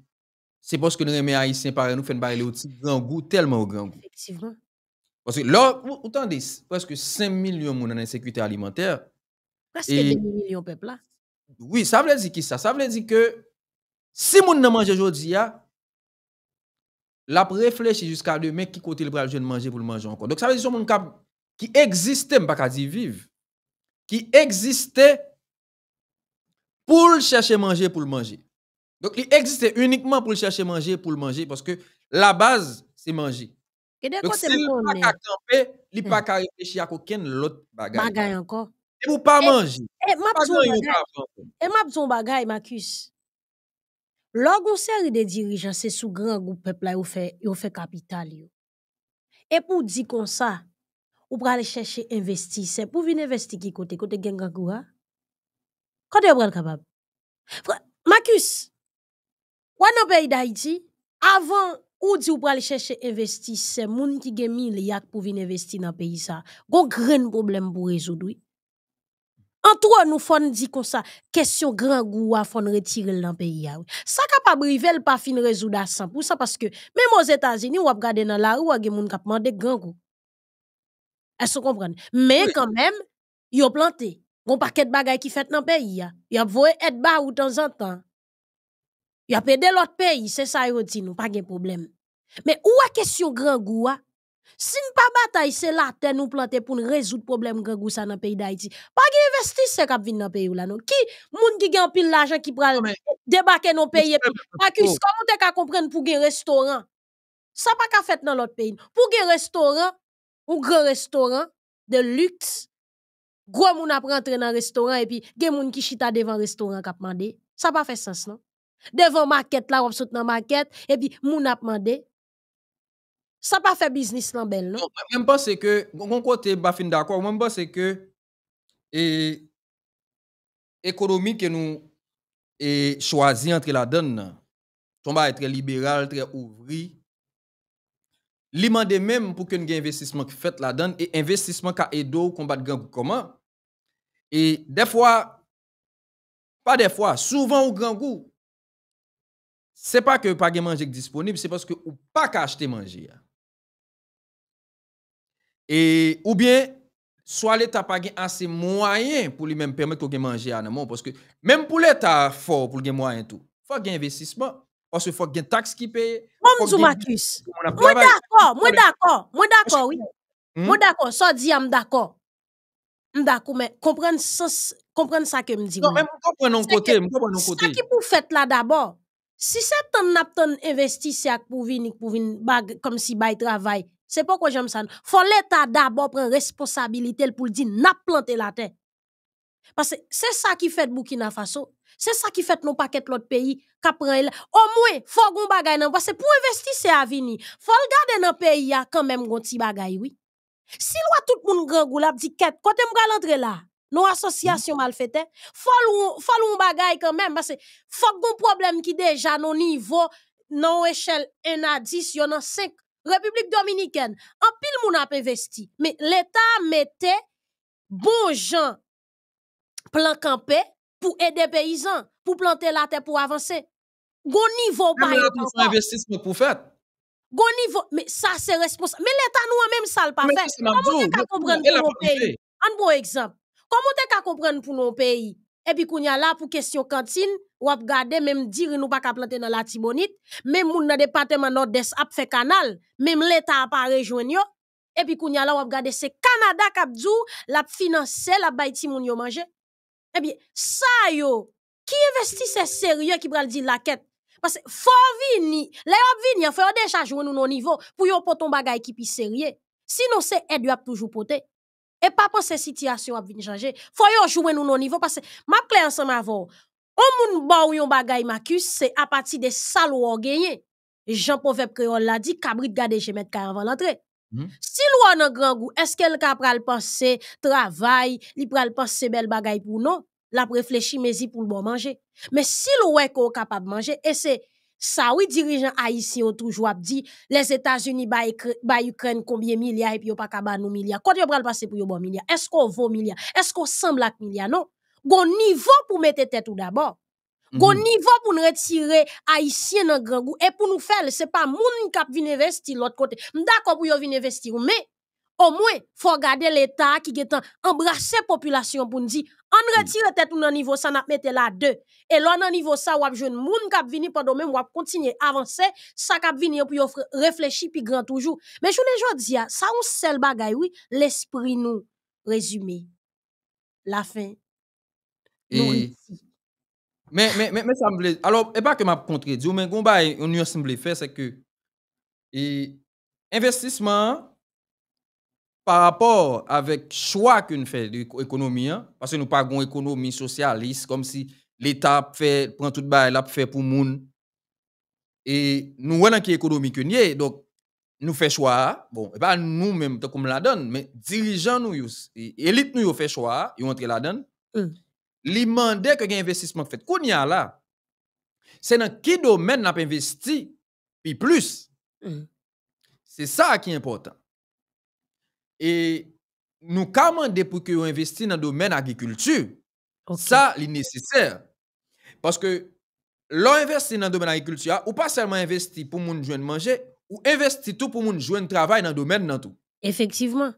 c'est parce que nous remet haïtien que nous fait bailler au grand goût tellement au grand goût effectivement parce que là autant parce presque 5 millions moun en insécurité alimentaire presque 2 millions peuple là oui ça veut dire qui ça ça veut dire que si moun nan mange aujourd'hui l'a réfléchi jusqu'à demain qui côté le bras jeune manger pour le manger encore. Donc ça veut dire un monde qui existait, pas qu'à dire vivre, qui existait pour le chercher manger pour le manger. Donc il existait uniquement pour le chercher manger pour le manger parce que la base c'est manger. Et Donc si il pas qu'à camper, il pas hmm. qu'à réfléchir à quelqu'un l'autre bagage. encore. Et pour pas manger. Et m'a de ma Marcus. Logon seri de dirijan se sou gran goup pepla yo fe kapital yo. E pou di kon sa, ou prale chèche investise, pou vin investi ki kote, kote gen kakou ha? Kote yo pral kapab? Makis, wana peyi da iti, avan ou di ou prale chèche investise, moun ki gen mili yak pou vin investi nan peyi sa, go kren problem pou rezou dwi? En tout nous on dit comme ça, question grand goût à ah, font retirer dans pays ah, Ça ne peut pas fin résoudre à 100% parce que même aux États-Unis on gardé dans la rue, a des gens qui demandent grand goût. Est-ce qu'on Mais quand même, ils ont planté. Gon paquet de bagages qui fait dans le pays ah. Ils ont voyé être bas de temps en temps. Ils ont perdu l'autre pays, c'est ça il dit nous pas de problème. Mais où est question grand goût Sin pa batay, se la ten ou plante pou n rezout problem gen gousan nan peyi da iti. Pa gen investis se kap vin nan peyi ou la nou. Ki moun ki gen pil l'ajan ki pral non, debake nan peyi epi. Pa ki oh. skan moun te ka kompren pou gen restoran. Sa pa ka fet nan lot peyin. Pou gen restoran, ou gen restoran, de luks. Gro moun ap rentre nan restoran epi gen moun ki chita devan restoran kap mande. Sa pa fe sens nan. Devan market la, wap sot nan market, epi moun ap mande. ça pas fait business dans belle non même pas que mon côté pas d'accord même pas c'est que et économie que nous et choisi entre la donne va être libéral très ouvri li même pour que nous investissement qui fait la donne et investissement ka edo combattre gang comment et des fois pas des fois souvent au grand goût c'est pas que pas manger disponible c'est parce que ou pas acheter manger hein. Et, ou bien, soit l'État n'a pas assez moyen pour lui-même permettre de manger à un Parce que même pour l'État fort, pour gagner moyen tout, il faut un investissement. Parce qu'il faut qu'il y taxes qui payent. Bon, Marcus. Moi d'accord, moi d'accord, moi d'accord, oui. Hmm? Moi d'accord, ça dit, je d'accord. Je d'accord, mais comprendre sens, comprendre ça que me dit. Non, mais je non côté, comprends côté. ce qui pour faites là d'abord. Si c'est un n'a investisseur pour venir pour venir comme si il travail, Fon l'Etat d'abord pren responsabilité pou l'di na planté la te. Parce que c'est ça qui fête Bukina Faso. C'est ça qui fête non pa kèt l'autre pays. Fon goun bagay nan. Parce que pou investisse avini, fon l'gade nan peyi ya kèmèm goun ti bagay. Si lwa tout moun grangoulap di kèt, kote moun gale antre la, non asosyasyon mal fète, fon loun bagay kèmèm. Parce que fon goun problem ki deja nan nivou, nan echel 1 à 10, yon nan 5 République Dominicaine, en pile moun ap investi. Mais l'État mettait bon gens plan campé pour aider paysans, pour planter la terre pour avancer. Gon niveau pas investissement pour faire. niveau mais ça c'est responsable. Mais l'État nous même ça le pas fait. Comment tu comprendre pour nos pays? Un bon exemple. Comment tu comprendre pour nos pays et puis, qu'on y a là, pour question cantine, ou ap gade, même dire nous pas qu'à planter dans la Timonite, même moun dans le département nord-est ap fait canal, même l'État a pas rejoigné. Et puis, qu'on y a là, ou ap gade, c'est Canada qui a dit, l'ap la l'ap baïti moun yo manger. Eh bien, ça yo, qui investisse sérieux qui prend dire la quête? Parce que, faut vini, le vini, faut déjà jouer nous non niveau, pour yon poton bagaille qui pis sérieux. Sinon, c'est aide a toujours poté. Et pas pour cette situation à venir changer. Faut yon jouer nous non niveau parce que ma clé ensemble avant. On moun ba ou yon bagay makus, c'est à partir des salou ou genye. Jean Proverbe Creole l'a dit, de gade je car avant l'entrée. Hmm? Si loi nan grand goût, est-ce qu'elle capra pral pense travail, li pral pense bel bagay pour non? La réfléchi mais y pour le bon manger. Mais si loi qu'on capable manger, et c'est ça, oui, dirigeants haïtiens ont toujours dit, les États-Unis, ba Ukraine, combien de milliards, et puis n'ont pas nous milliards. Quand yon pral passer pour yo bon milliards, est-ce qu'on vaut milliards? Est-ce qu'on semble à milliards? Non. Gon niveau pour mettre tête tout d'abord. Gon mhm. niveau pour nous retirer haïtien dans grand goût. Et pour nous faire, c'est pas moun kap vin investir l'autre côté. D'accord pour yo vin investir, mais, au moins, faut garder l'État qui est embrasser population pour nous dire, on retire tête ou nan niveau ça n'a mette la 2. Et là nan niveau ça wap jeune moun kap vini pendant même wap continuer avancer, ça kap vini pour réfléchir puis grand toujours. Mais jounen jodi a, ah, ça on seul bagay oui, l'esprit nous résumé. La fin. Oui. Et... Mais mais mais, ça me plaît. Alors, et pas que m'a contredit, mais gon bay on semblé faire c'est que et investissement par rapport avec choix qu'on fait l'économie, hein, parce que nous pas d'économie économie socialiste, comme si l'État fait, prend tout bail, l'a fait pour monde. Et nous, on a une économie que nous donc nous fait choix, bon, et eh pas ben, nous-mêmes, comme la donne, mais dirigeants nous, élite nous, fait choix, ils entrent la donne. Mm. L'imandé que investissement fait, qu'on y a là, c'est dans quel domaine nous investi, puis plus. Mm. C'est ça qui est important. Et nous commandons pour que vous dans le domaine agriculture. l'agriculture. Ça, c'est nécessaire. Parce que l'on investit dans le domaine agriculture, ou pas seulement investir pour que de manger, ou investir tout pour que de travail dans le domaine dans tout. Effectivement.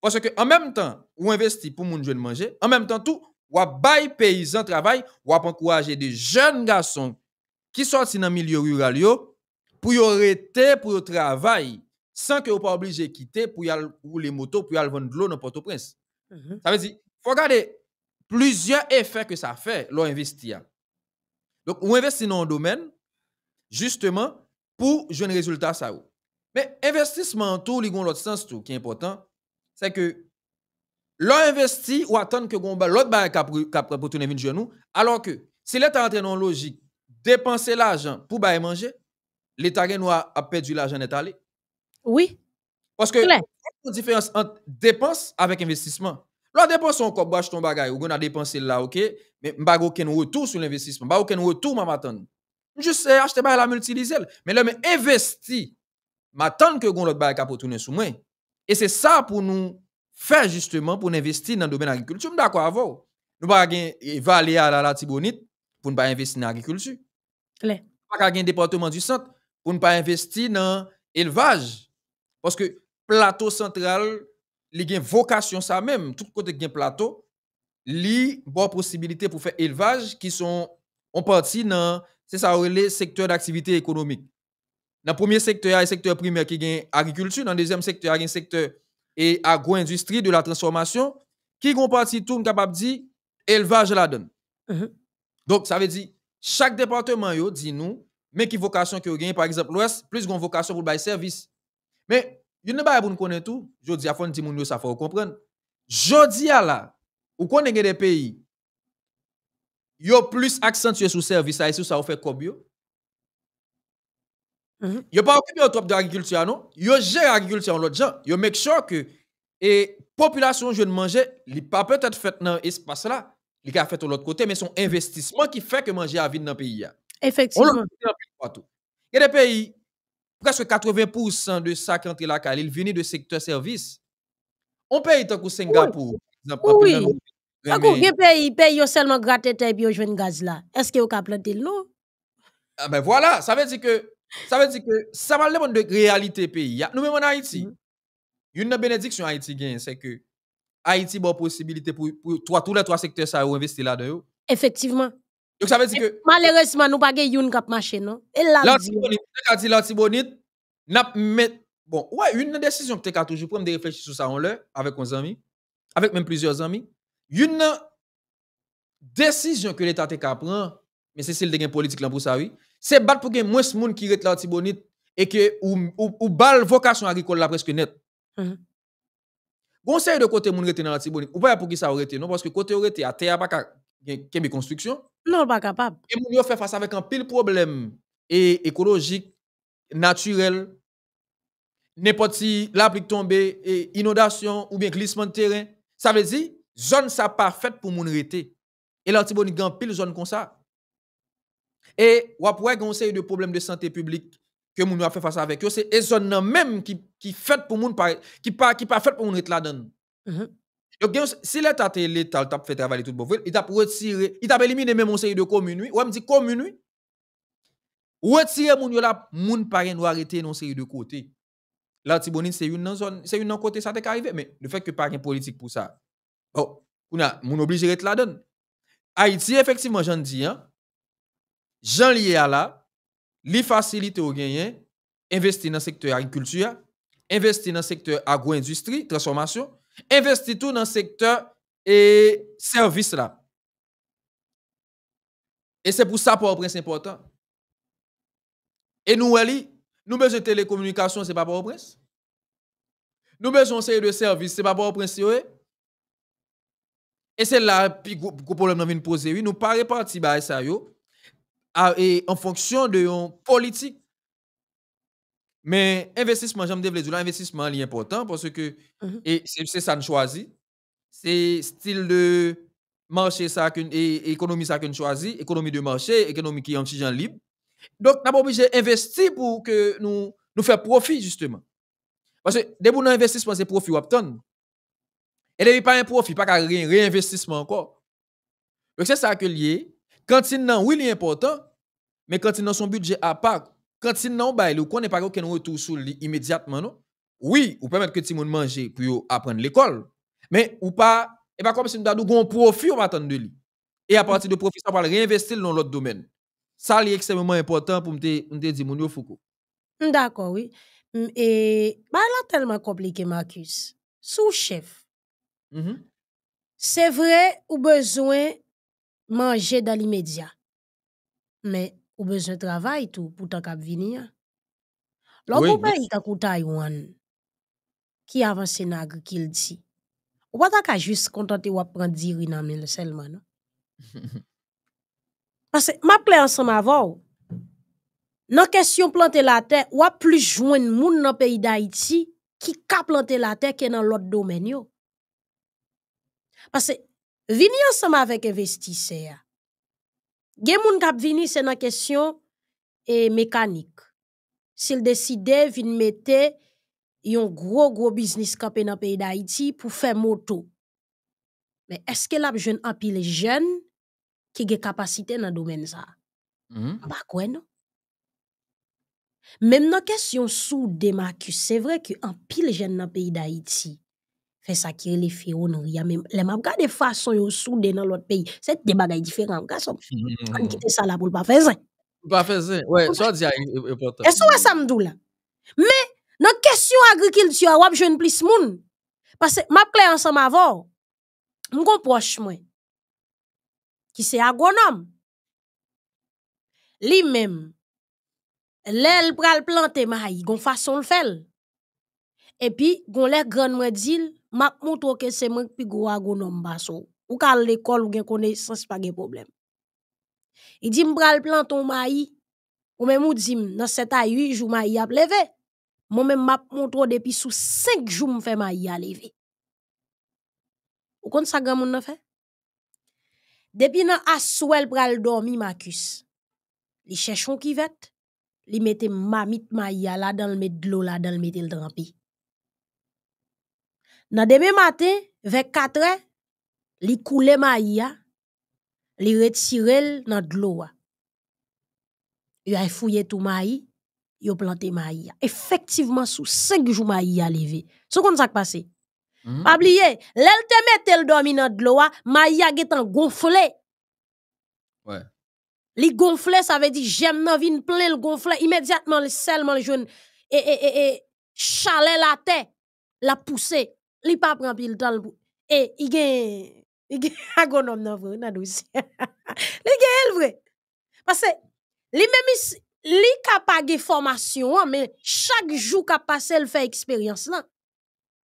Parce que en même temps, ou investi pour moun de manger, en même temps tout, ou bail paysan travail, ou encourager des jeunes garçons qui sortent dans le milieu rural pour y arrêter pour travailler sans que vous pas obligé de quitter pour y aller pour aller vendre l'eau dans Port-au-Prince. Mhm. Ça veut dire, faut regarder plusieurs effets que ça fait, l'on investit. Hein. Donc, on investit dans un domaine, justement, pour un résultat ça. Mais investissement tout, il l'autre sens tout, qui est important, c'est que l'on investit ou attend que l'autre bail capre pour tourner une nous, alors que si l'État entre dans logique, dépenser l'argent pour manger, l'État a perdu l'argent est allé. Oui. Parce que, une différence entre dépense avec investissement. Lò dépense, on bwache ton bagage ou gwen a dépensé là, ok? Mais Men aucun retour sur l'investissement, l'investisman, mbag retour wotou mwa Je sais se acheter bagay la multilize Mais là, lò men investi, que que l'autre lot capot tourner sous moi. Et c'est ça pour nous faire justement pour investir l'agriculture. Je agrikultur. d'accord d'accord avou. ne pouvons pas eh, aller à la pas investir pas l'agriculture. en agriculture. Le. Pas gen département du centre pour ne pas investir dans élevage. Parce que plateau central, il y a vocation ça même. Tout côté qui plateau, a bon possibilité pour faire élevage qui sont en partie dans c'est ça les secteur d'activité économique dans le premier secteur il y a le secteur primaire qui est agriculture dans le deuxième secteur il y a le secteur et agro-industrie de la transformation qui est partie tout capable dit élevage la donne uh-huh. donc ça veut dire chaque département dit nous mais qui vocation que gagne par exemple l'ouest plus qu'une vocation pour bail service mais, il ne pas pour nous connaître tout. Je dis à fond, dit ça faut comprendre. Je dis à là, ou connaissez des pays, yo plus accentué sur service, ici, ça fait comme yo. ne mhm. pas occupé au top de l'agriculture, non? Yo gère l'agriculture en l'autre gens. Yo make sure que, et population jeune manger, li pas peut-être fait dans espace là, li ka fait de l'autre côté, mais son investissement qui fait que manger à vie dans le pays. Effectivement. Il y a des pays, Presque 80% de ça qui entre la cale, il vient de secteur service. On paye tant que Singapour. Oui. exemple, gen pays, paye seulement seulement gratte et puis yo gaz est-ce qu'il y a un nou? Ah ben voilà, ça veut dire que ça veut dire que ça va dépendre de réalité pays. Nous, même en Haïti mm-hmm. une bénédiction yon nan Haïti que Haïti que Haïti a bon possibilité pour trois pou tous les trois secteurs, sa investi donc ça veut dire que... Malheureusement, nous pas une cap marché, non? L'antibonite, t'as dit l'antibonite, n'a met... Bon, ouais, une décision que tu as toujours prendre de réfléchir sur ça en l'air avec nos amis, avec même plusieurs amis. Une décision que l'État t'a pris hein, mais c'est celle de la politique là pour ça, oui, c'est battre pour que moins de monde qui rete l'antibonite et que ou, ou, ou vocation agricole là presque net. Mhm. Conseil de côté moun rete dans l'antibonite, ou pas pour qui ça aurait été, non? Parce que côté aurait été à terre, pas qu'à construction, non, pas capable. Et nous devons face avec un pile problème et écologique, naturel, n'importe si la pluie tombe, et inondation ou bien glissement de terrain. Ça veut dire, zone ça pas faite pour nous rete. Et l'antibonique gagne pile zone comme ça. Et on pourrait conseil de problèmes de santé publique que nous a fait face avec eux, c'est zone même qui qui faite pour moun qui pas qui pas faite pour nous rete la donne. Mhm si l'État l'État, fait travailler tout le monde, il a retiré, il a éliminé même mon série de communes. Ou me dit commune, retirer mon yo la, moun parrain ou arrêter non série de côté. L'antibonine, c'est une zone, c'est une côté, ça t'est arrivé, mais le fait que de politique pour ça. Oh, on a, mon obligé de la donne. Haïti, effectivement, j'en dis, hein, j'en lié à là, li facilite au gagnant, investir dans le secteur agriculture, investir dans le secteur agro-industrie, transformation, Investi tout dans le secteur et service là. Et c'est pour ça que le prince important. Et nous, nous besoin de télécommunications, c'est pas pour prince Nous besoin de services, c'est pas pour prince Et c'est là que le problème nous avons posé. nous ne pas ça ah, en fonction de la politique mais investissement, j'aime dire, l'investissement est important parce que mhm. c'est ça qu'on choisit. C'est style de marché ça et économie ça qu'on choisit, économie de marché, économie qui est en libre. Donc, nous pas obligé d'investir pour que nous nous faire profit justement. Parce que dès que nous investissement, c'est profit obtenu. Et a pas un profit, pas un réinvestissement encore. Donc c'est ça que lié. Quand il oui, il est important, mais quand il a son budget à part, quand il non pas, ou n'est pas aucun retour sur lui immédiatement, non? Oui, ou permettre que monde manger pour apprendre l'école. Mais ou pas, et pas comme si nous avons un profit, on va attendre de lui. Et à partir de profit, on va réinvestir dans l'autre domaine. Ça, c'est extrêmement important pour me dire, mon Foucault. Mm, d'accord, oui. Mm, et, bah, là, tellement compliqué, Marcus. Sous-chef. Mm mm-hmm. C'est vrai, ou besoin manger dans l'immédiat. Mais Ou beze travay tou pou tank ap vinia. Lòk ou pa yi kakou Taiwan ki avanse nagri kil ti. Ou pa tank a jis kontante wap prendi rinan men lese lman. Pase, maple ansama vò. Nan kesyon plante la te, wap pli jwen moun nan peyi da iti ki ka plante la te ke nan lot domen yo. Pase, vinia ansama vek investise ya. Les gens qui vini c'est une question et mécanique. S'il décide de mettre un gros gros business dans le pays d'Haïti pour faire moto. Mais est-ce que a jwenn en pile jeune qui gen capacité nan domaine ça? domaine -hmm. Bah quoi non? Même la question sous démarque. c'est vrai que en pile jeune le pays d'Haïti ça qui est y a Même les mabgas des façons yo soudé dans l'autre pays. C'est des bagages différents. Garçon, on mm, mm, mm, quitte ça là pour pas faire ça. Pas faire ça. Ouais, ça dit euh, euh, important. est ça me doule là? Mais dans la question agriculture, je jeune plus moun. Parce que ma clé ensemble avant, je suis proche moi. Qui c'est agronome. Lui même, l'aile pour planter maïs, il façon de faire. Et puis, il y a un grand map moutro ke semenk pi gwa gounon baso, ou kal dekol ou gen kone sens pa gen problem. I dim pral planton ma yi, ou men moutzim, nan setay yu jou ma yi ap leve, mou men map moutro depi sou senk jou mfe ma yi aleve. Ou kon sa gamoun na fe? Depi nan as sou el pral dormi ma küs, li chèchon ki vet, li metem mamit ma yi ala dan l met dlo la, dan l metel trampi. Dans demain matin, vers 4 heures, il coule maïa, il retire dans de l'eau. Il a fouillé tout maïa, il a planté maïa. Effectivement, sous 5 jours, maïa a levé. Ce qu'on s'est passé. Hmm. Pas oublier, l'el te mette le dans de l'eau, maïa est en gonflé. Ouais. Il ça veut dire j'aime dans vin plein le gonflé. Immédiatement, le sel, le jeune, et, et, et, et, la tête, la poussée li pa prend. pile dans pou il e, i il gagne, gen agonom nan vre nan dosye li gen el vre parce lui même li ka eu de formation mais chaque jour ka passe el fait expérience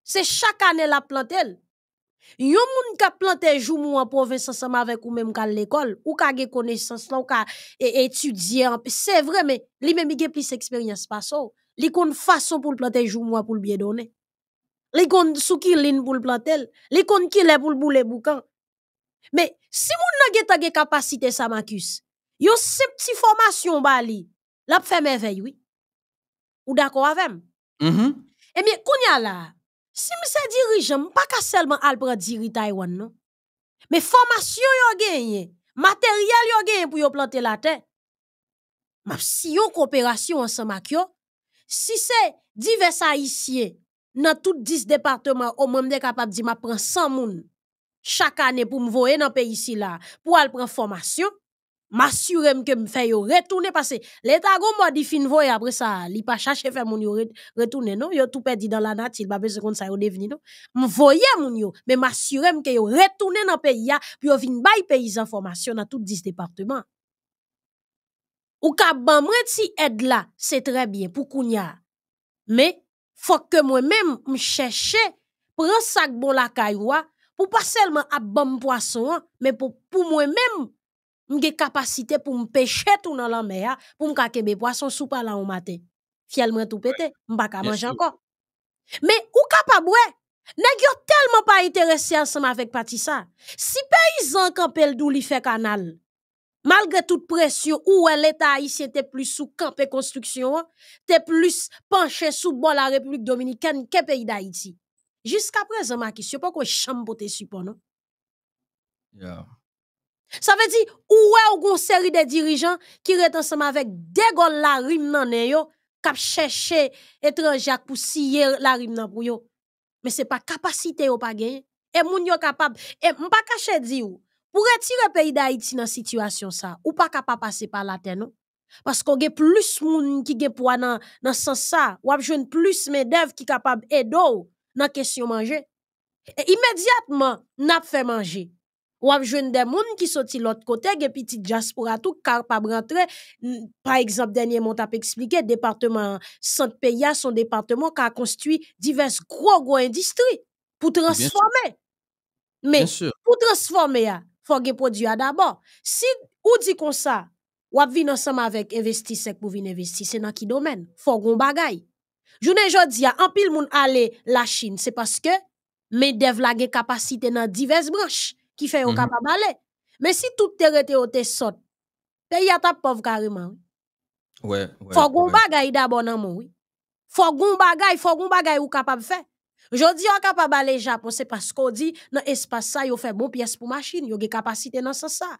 c'est chaque année la plante el Yon moun ka planté jou mou en province ensemble avec ou même ka l'école ou ka gen des là ou ka c'est vrai mais lui même gen plus expérience pas so li kon façon pour le planter jou mou pour bien donner li kon sou ki lin pou l plantel, li kon ki le pou l boule boukan. Me, si moun nage tagi kapasite sa makus, yo se pti formasyon ba li, la pfe mwen veywi, ou dako avem. Mm-hmm. E mi, konya la, si mse dirijan, mpa ka selman alpre diri taiwan, no, me formasyon yo genye, materyal yo genye pou yo plantelate, me, si yo koperasyon sa makyo, si se divesa isye, Dans tous 10 départements, on mwen capable de di ma prends 100 moun chaque année pour me ici là. Pour la prendre al pren formasyon, me que je fè yo retoune pase. l'état go modifi voye après ça, li pas chercher faire moun yo retourner. non, yo tout perdu dans la nature, il babè se kon sa yo devenir non. Mvoye moun yo, men m'assurer que yo retourner dans peyi ya, pi yo vin bay paysan formation dans tout 10 départements. Ou ka ban mwen aide ed la, c'est très bien pour Kounya, Mais, Fòk ke mwen mèm mè chèche, pran sak bon la kaywa, pou pa selman ap bom poason an, mè pou mwen mèm mge kapasite pou mpeche tout nan lan mè ya, pou mkake mè poason sou pa la ou matè. Fèl mwen tout pète, mba ka manj anko. Mè ou kapab wè, nè gyo telman pa itere syan seman vek patisa. Si pey zan kapel dou li fè kanal, Malgré toute pression, où est l'État haïtien était plus sous camp et construction, t'es plus penché sous bon la République dominicaine que pays d'Haïti. Jusqu'à présent, ma question, pourquoi chamboté pour te non? Ça veut dire, où est au série de dirigeants qui sont ensemble avec des la rime nan ne yo, kap cherche étrangers pour siyer la rime nan pour yo. Mais ce n'est pas capacité ou pas gagner. Et moun yo capable. Et pas caché di ou. Pour retirer le pays d'Haïti dans situation ça, ou pas capable passer par la terre, non? Parce qu'on a plus de monde qui a pour dans ce sens ça, ou a plus de d'œuvre qui capable d'aider dans la question manger. Et immédiatement, n'a fait manger. Ou a des monde qui sont de l'autre côté, des petites diaspora tout capable rentrer. Par exemple, dernier mot t'a expliqué, département centre pays son département qui a construit diverses gros gros industries pour transformer. Mais pour transformer ah, faut que produit d'abord. Si ou dit comme ça, ou ap ensemble avec investisseur pour venir investir, c'est dans qui domaine? Faut gon bagay. Journée jodi a en pile moun aller la Chine, c'est parce que mes dev la gen capacité dans diverses branches qui fait au mhm. capable aller. Mais si tout te rete ou te sort, pays a ta pauvre carrément. Ouais, ouais. Faut gon ouais. bagay d'abord nan oui. Faut gon bagay, faut gon bagay ou capable faire. Jodi yon kapab ale japon, se pasko di nan espasa yo fe bon piyes pou masjin, yo ge kapasite nan sasa.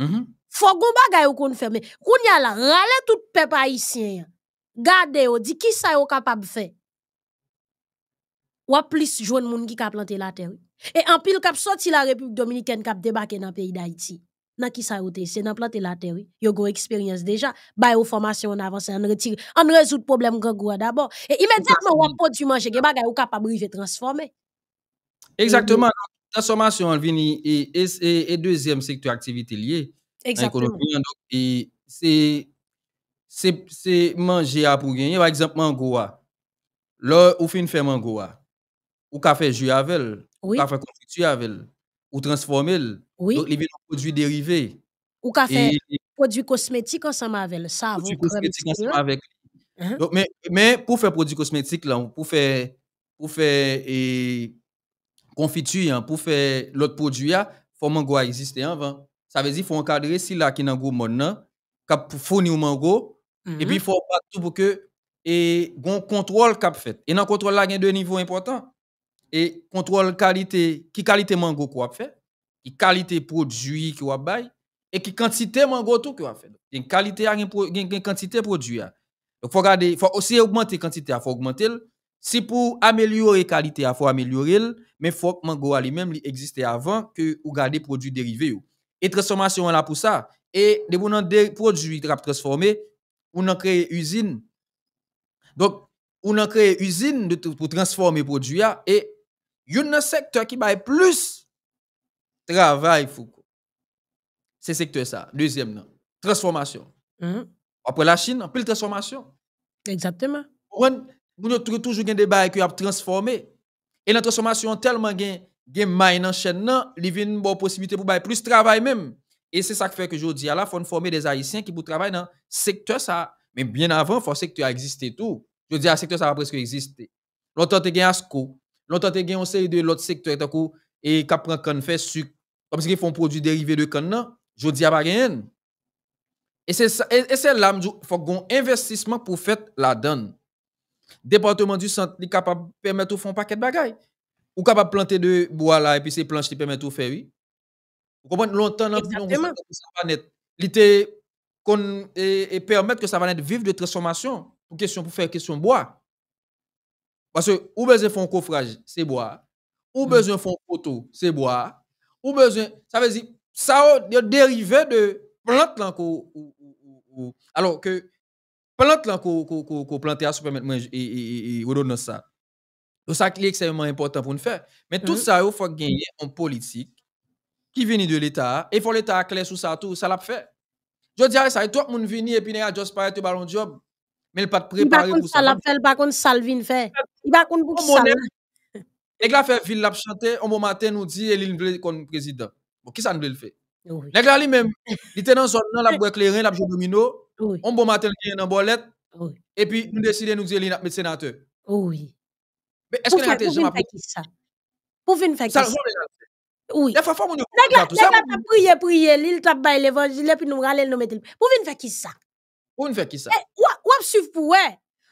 Mm-hmm. Fok goma gayo konferme, kon nyalan, rale tout pepe ayisyen, gade yo di ki sa yo kapab fe. Wap lis joun moun ki ka plante la tel, e anpil kap soti la Repub Dominiken kap debake nan peyi da iti. Nan ki sa la te se, nan planter la terre Yo go expérience déjà ba ou formation an avance an retire. An on problem gangwa d'abord e et immédiatement on pot yu manger on bagay ou transformer exactement transformer Exactement. Transformasyon vini et deuxième sektor lié, liye. Hein, exactement. Hein, manger à pour gagner par exemple mangoa. là ou fin faire mangoa. Ou ka faire ju avec Ou ka fè confiture ou transformer. Donc, les produits dérivés. Ou qu'a fait produits cosmétiques ensemble avec ça. Produits cosmétiques ensemble avec. Hein? mais, mais pour faire produits cosmétiques, là, pour faire, pour faire et, confiture, hein, pour faire l'autre produit, il ah, faut mango exister avant. Ça veut dire qu'il faut encadrer si là qui est dans le monde, hein, qui fournir mango, et puis il mm-hmm. faut pas tout pour que et un contrôle cap fait. Et dans le contrôle, il y a deux niveaux importants et contrôle qualité, qui qualité mango qu'on faire, qui qualité produit qu'on e a et qui quantité mango tout qu'on va faire. Une qualité a une quantité produit. Donc faut regarder, faut aussi augmenter quantité, faut augmenter si pour améliorer qualité, il faut améliorer, mais faut que mango lui-même existe avant que vous gardez produits dérivés. Et transformation là pour ça. Et de vous des produits transformés, on a créé usine. Donc, on a créé usine pour transformer produits et il y a un secteur qui paye plus travail, C'est C'est secteur ça. Deuxième, transformation. Mhm. Après la Chine, plus de transformation. Exactement. On, nous avons toujours des débats qui a transformé. Et la transformation tellement gain gain en dans chaîne il y une bonne possibilité pour bailler plus travail même. Et c'est ça qui fait que je dis à la faut former des haïtiens qui travaillent travailler dans secteur ça. Mais bien avant, il faut secteur exister tout. Je dis à secteur ça va presque exister. L'autre te gain ASCO, Longtemps, tu as une série de l'autre secteur et qui prend canne fait sucre. Parce qu'ils font produits dérivés de canne, je dis à pas Et c'est là qu'il faut un investissement pour faire la donne. Département du centre est capable de permettre de faire paquet de bagaille. Ou capable de planter de bois là et puis ces planches qui permettent de faire, oui. Vous comprenez? Longtemps, il était qu'on permettre que ça va être vivre de transformation pour question pour faire question bois parce que ou besoin de faire un coffrage, c'est bois. Ou mm. besoin de faire poteau, c'est bois. Ou besoin, ça veut dire, ça a dérivé de plantes là alors que plante là qu'on plante à supermarché et, et, ça. Donc ça qui est extrêmement important pour nous faire. Mais tout mm. ça, il faut gagner en politique qui vient de l'État. Et il faut l'État clair sur ça tout, ça l'a fait. Je dis à ah, ça, tout le monde vient et puis il y a juste pas de job. Mais il pas préparé pour ça. Il n'a pas fait, il Iba kon bou ki sa. E glan fe vil lap chante, on bo maten nou di elin vle kon prezident. Bon, ki sa nou vel fe? Ne glan li menmou, li tenan zon nan lap wekleren, lap jou domino, on bo maten li enan bolet, epi nou deside nou di elin ap met senate. Ouwi. Pou fin fè ki sa? Pou fin fè ki sa? Sa, eh, pou fin fè ki sa? Ouwi. Ne glan ta priye priye, li tap bay le vajile, pi nou rale lomete. Pou fin fè ki sa? Pou fin fè ki sa? Ou ap suf pou we?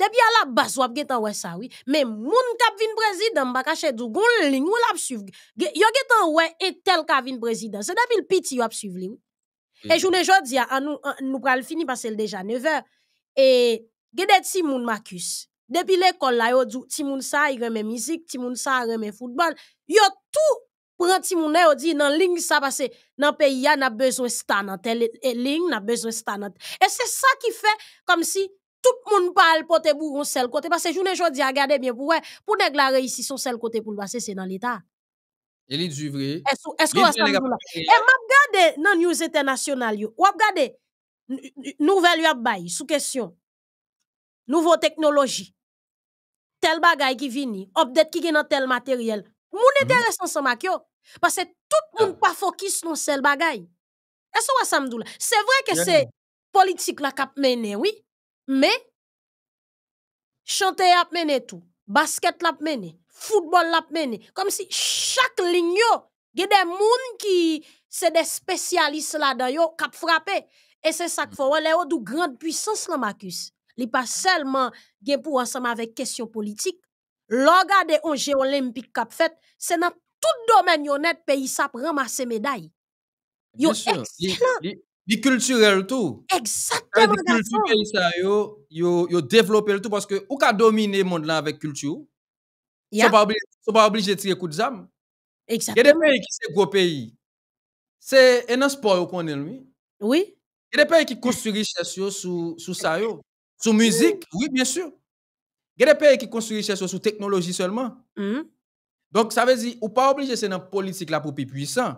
Depi à la ou ap getan wè sa oui mais moun kap vin prezident baka chèdou, goun ling ou la suiv. Yo getan wè etel kap vin président. se depi le piti ou ap suiv li wè. Et E mhm. jounen jodi an nou, an nou pral fini parce le deja 9 h, Et gede ti moun Marcus. Depuis l'école la yo dou, ti moun sa y reme musique, ti moun sa y reme yo tout pran ti moun yo di nan ling sa parce que nan pays ya nan stan stanant, et ling nan besoin stanant. Eh, et c'est ça qui fait comme si tout le monde parle pour te bourrer seul côté. Parce que je ne j'en pas regardez bien, pour pour déclarer ici son seul côté pour le passer, c'est dans l'État. Elle est vrai. Est-ce que vous avez ça? Et m'a regardé dans les news internationales, ou a regardé, nouvelle yabay, sous question, nouveau technologie, tel bagay qui vient, update qui vient dans tel matériel. Mon monde est Parce que tout le monde pas focus sur sel bagaille Est-ce que vous avez ça? C'est vrai que c'est politique qui cap mené, oui. Mais, chanter à tout. Basket l'a Football l'a Comme si chaque ligne, il y a des gens qui sont des spécialistes là-dedans, qui ont Et c'est ça qu'il faut. Les grande puissance, là, Marcus. Il pas seulement pour ensemble avec question politique. Lorsque des un olympique fait, c'est dans tout domaine, il y pays qui ramasser medaille. Yo, excellent culturel tout. Exactement d'accord. du culturel ça, y a développé tout, parce que peut dominer le monde avec la culture, on n'est pas obligé de tirer coup de zame. Exactement. Il y a des pays qui sont gros pays, c'est un sport au coin lui Oui. Il y a des pays qui construisent ça, sur ça, sur musique, oui bien sûr. Il y a des pays qui construisent ça sur la technologie seulement. Hum. Donc ça veut dire, ou pas obligé de faire une politique pour être puissant.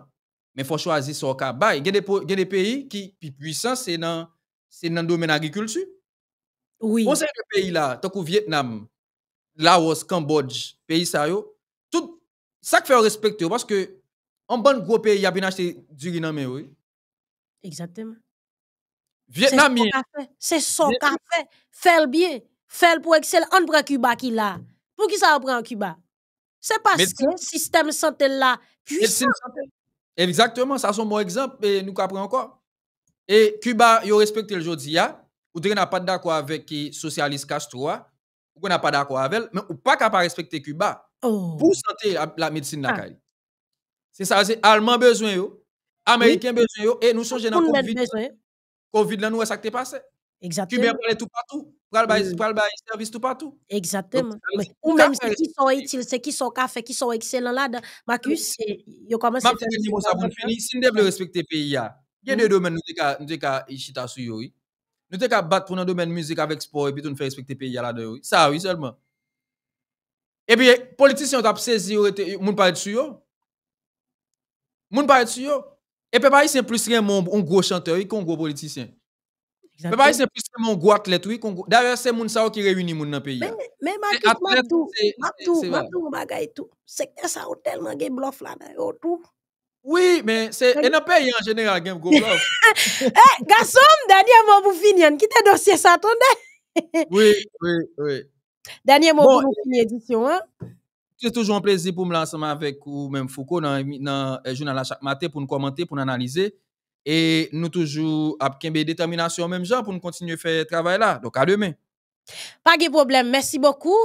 Mais il faut choisir son cabaye. Il y a des pays qui sont puissants dans le domaine de l'agriculture. Oui. a des pays-là, tant que Vietnam, Laos, Cambodge, pays ça, tout ça fait respecter. Parce que un bon gros pays y a acheté du oui. Exactement. Vietnamien. C'est son café. fait. le bien. Fait le pour excel. On prend Cuba qui est là. Pour qui ça prend Cuba? C'est parce que le système santé est puissant. Exactement, ça sont un bon exemple et nous apprenons encore. Et Cuba, ils respecté le jodia, ou vous n'a pas d'accord avec les socialiste Castro, ou n'a pas d'accord avec mais ou pas capable respecter Cuba. Oh. Pour santé la, la médecine ah. C'est ça, c'est allemand besoin yo, américain besoin et nous sommes dans Covid. Covid là nous ça qui passé. Exactement. Tu me parler tout partout. Tu service tout partout. Exactement. ou même ceux qui sont utiles, ceux qui sont cafés, qui sont excellents là. Marcus, il y commencé à faire. finir. Si nous devons respecter le pays, il y a deux domaines nous devons respecter le pays. Nous devons battre pour un domaine de musique avec sport et puis nous faire respecter le pays là-dedans. Ça, oui seulement. Et puis, les politiciens ont saisi, ils ne sont pas eux. Ils ne sont pas eux. Et puis, ne c'est plus un gros chanteur, un gros politicien mais pa c'est pwis ke mon gwat let wik, darye se moun sa ou ki Mais moun nan hein. m'a tout, m'a tout, m'a tout tout tout. Sekte sa ou ça gen tellement là, tout. Oui, mais c'est et peyi an en général go bluff Eh, garçon dernier mot vous finir qui le dossier ça ton Oui, oui, oui. dernier moun pou finir l'édition, hein. C'est toujours un plaisir pour me lancer avec vous, même Foucault, dans, dans le euh, journal à chaque matin pour nous commenter, pour nous analyser. Et nous toujours à détermination même genre pour nous continuer à faire travail là. Donc à demain. Pas de problème. Merci beaucoup.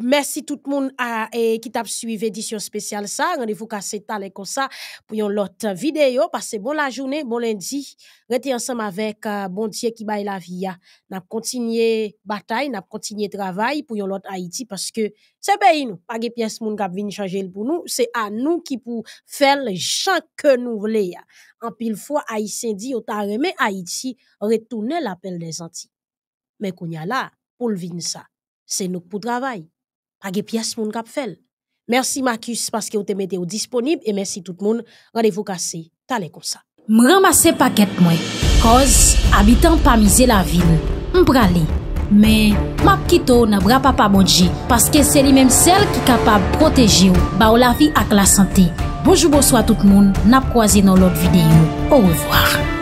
Merci tout le monde euh, qui t'a suivi édition spéciale ça. Rendez-vous à cette comme ça pour une autre vidéo. Passez bon la journée, bon lundi. Restez ensemble avec euh, bon Dieu qui baille la vie. N'a continué bataille, n'a continué travail pour une Haïti parce que c'est pays nous. Pas de pièce qui vient changer pour nous. C'est à nous qui pouvons faire chaque que nous voulons. En pile fois, Haïtien dit, on Haïti, retourner l'appel des Antilles. Mais qu'on y a là, ou lvin sa. Se nouk pou travay. Page pias moun kap fel. Mersi Makis, paske ou te mete ou disponib, e mersi tout moun, radevou kase, tale kon sa. M ramase paket mwen, koz, abitan pa mize la vil, m prale. Me, map kito, na bra pa pa modji, paske se li menm sel ki kapab proteji ou, ba ou la vi ak la sante. Bojou bojou a tout moun, nap kwa zi nou lot videyo. Ou revoar.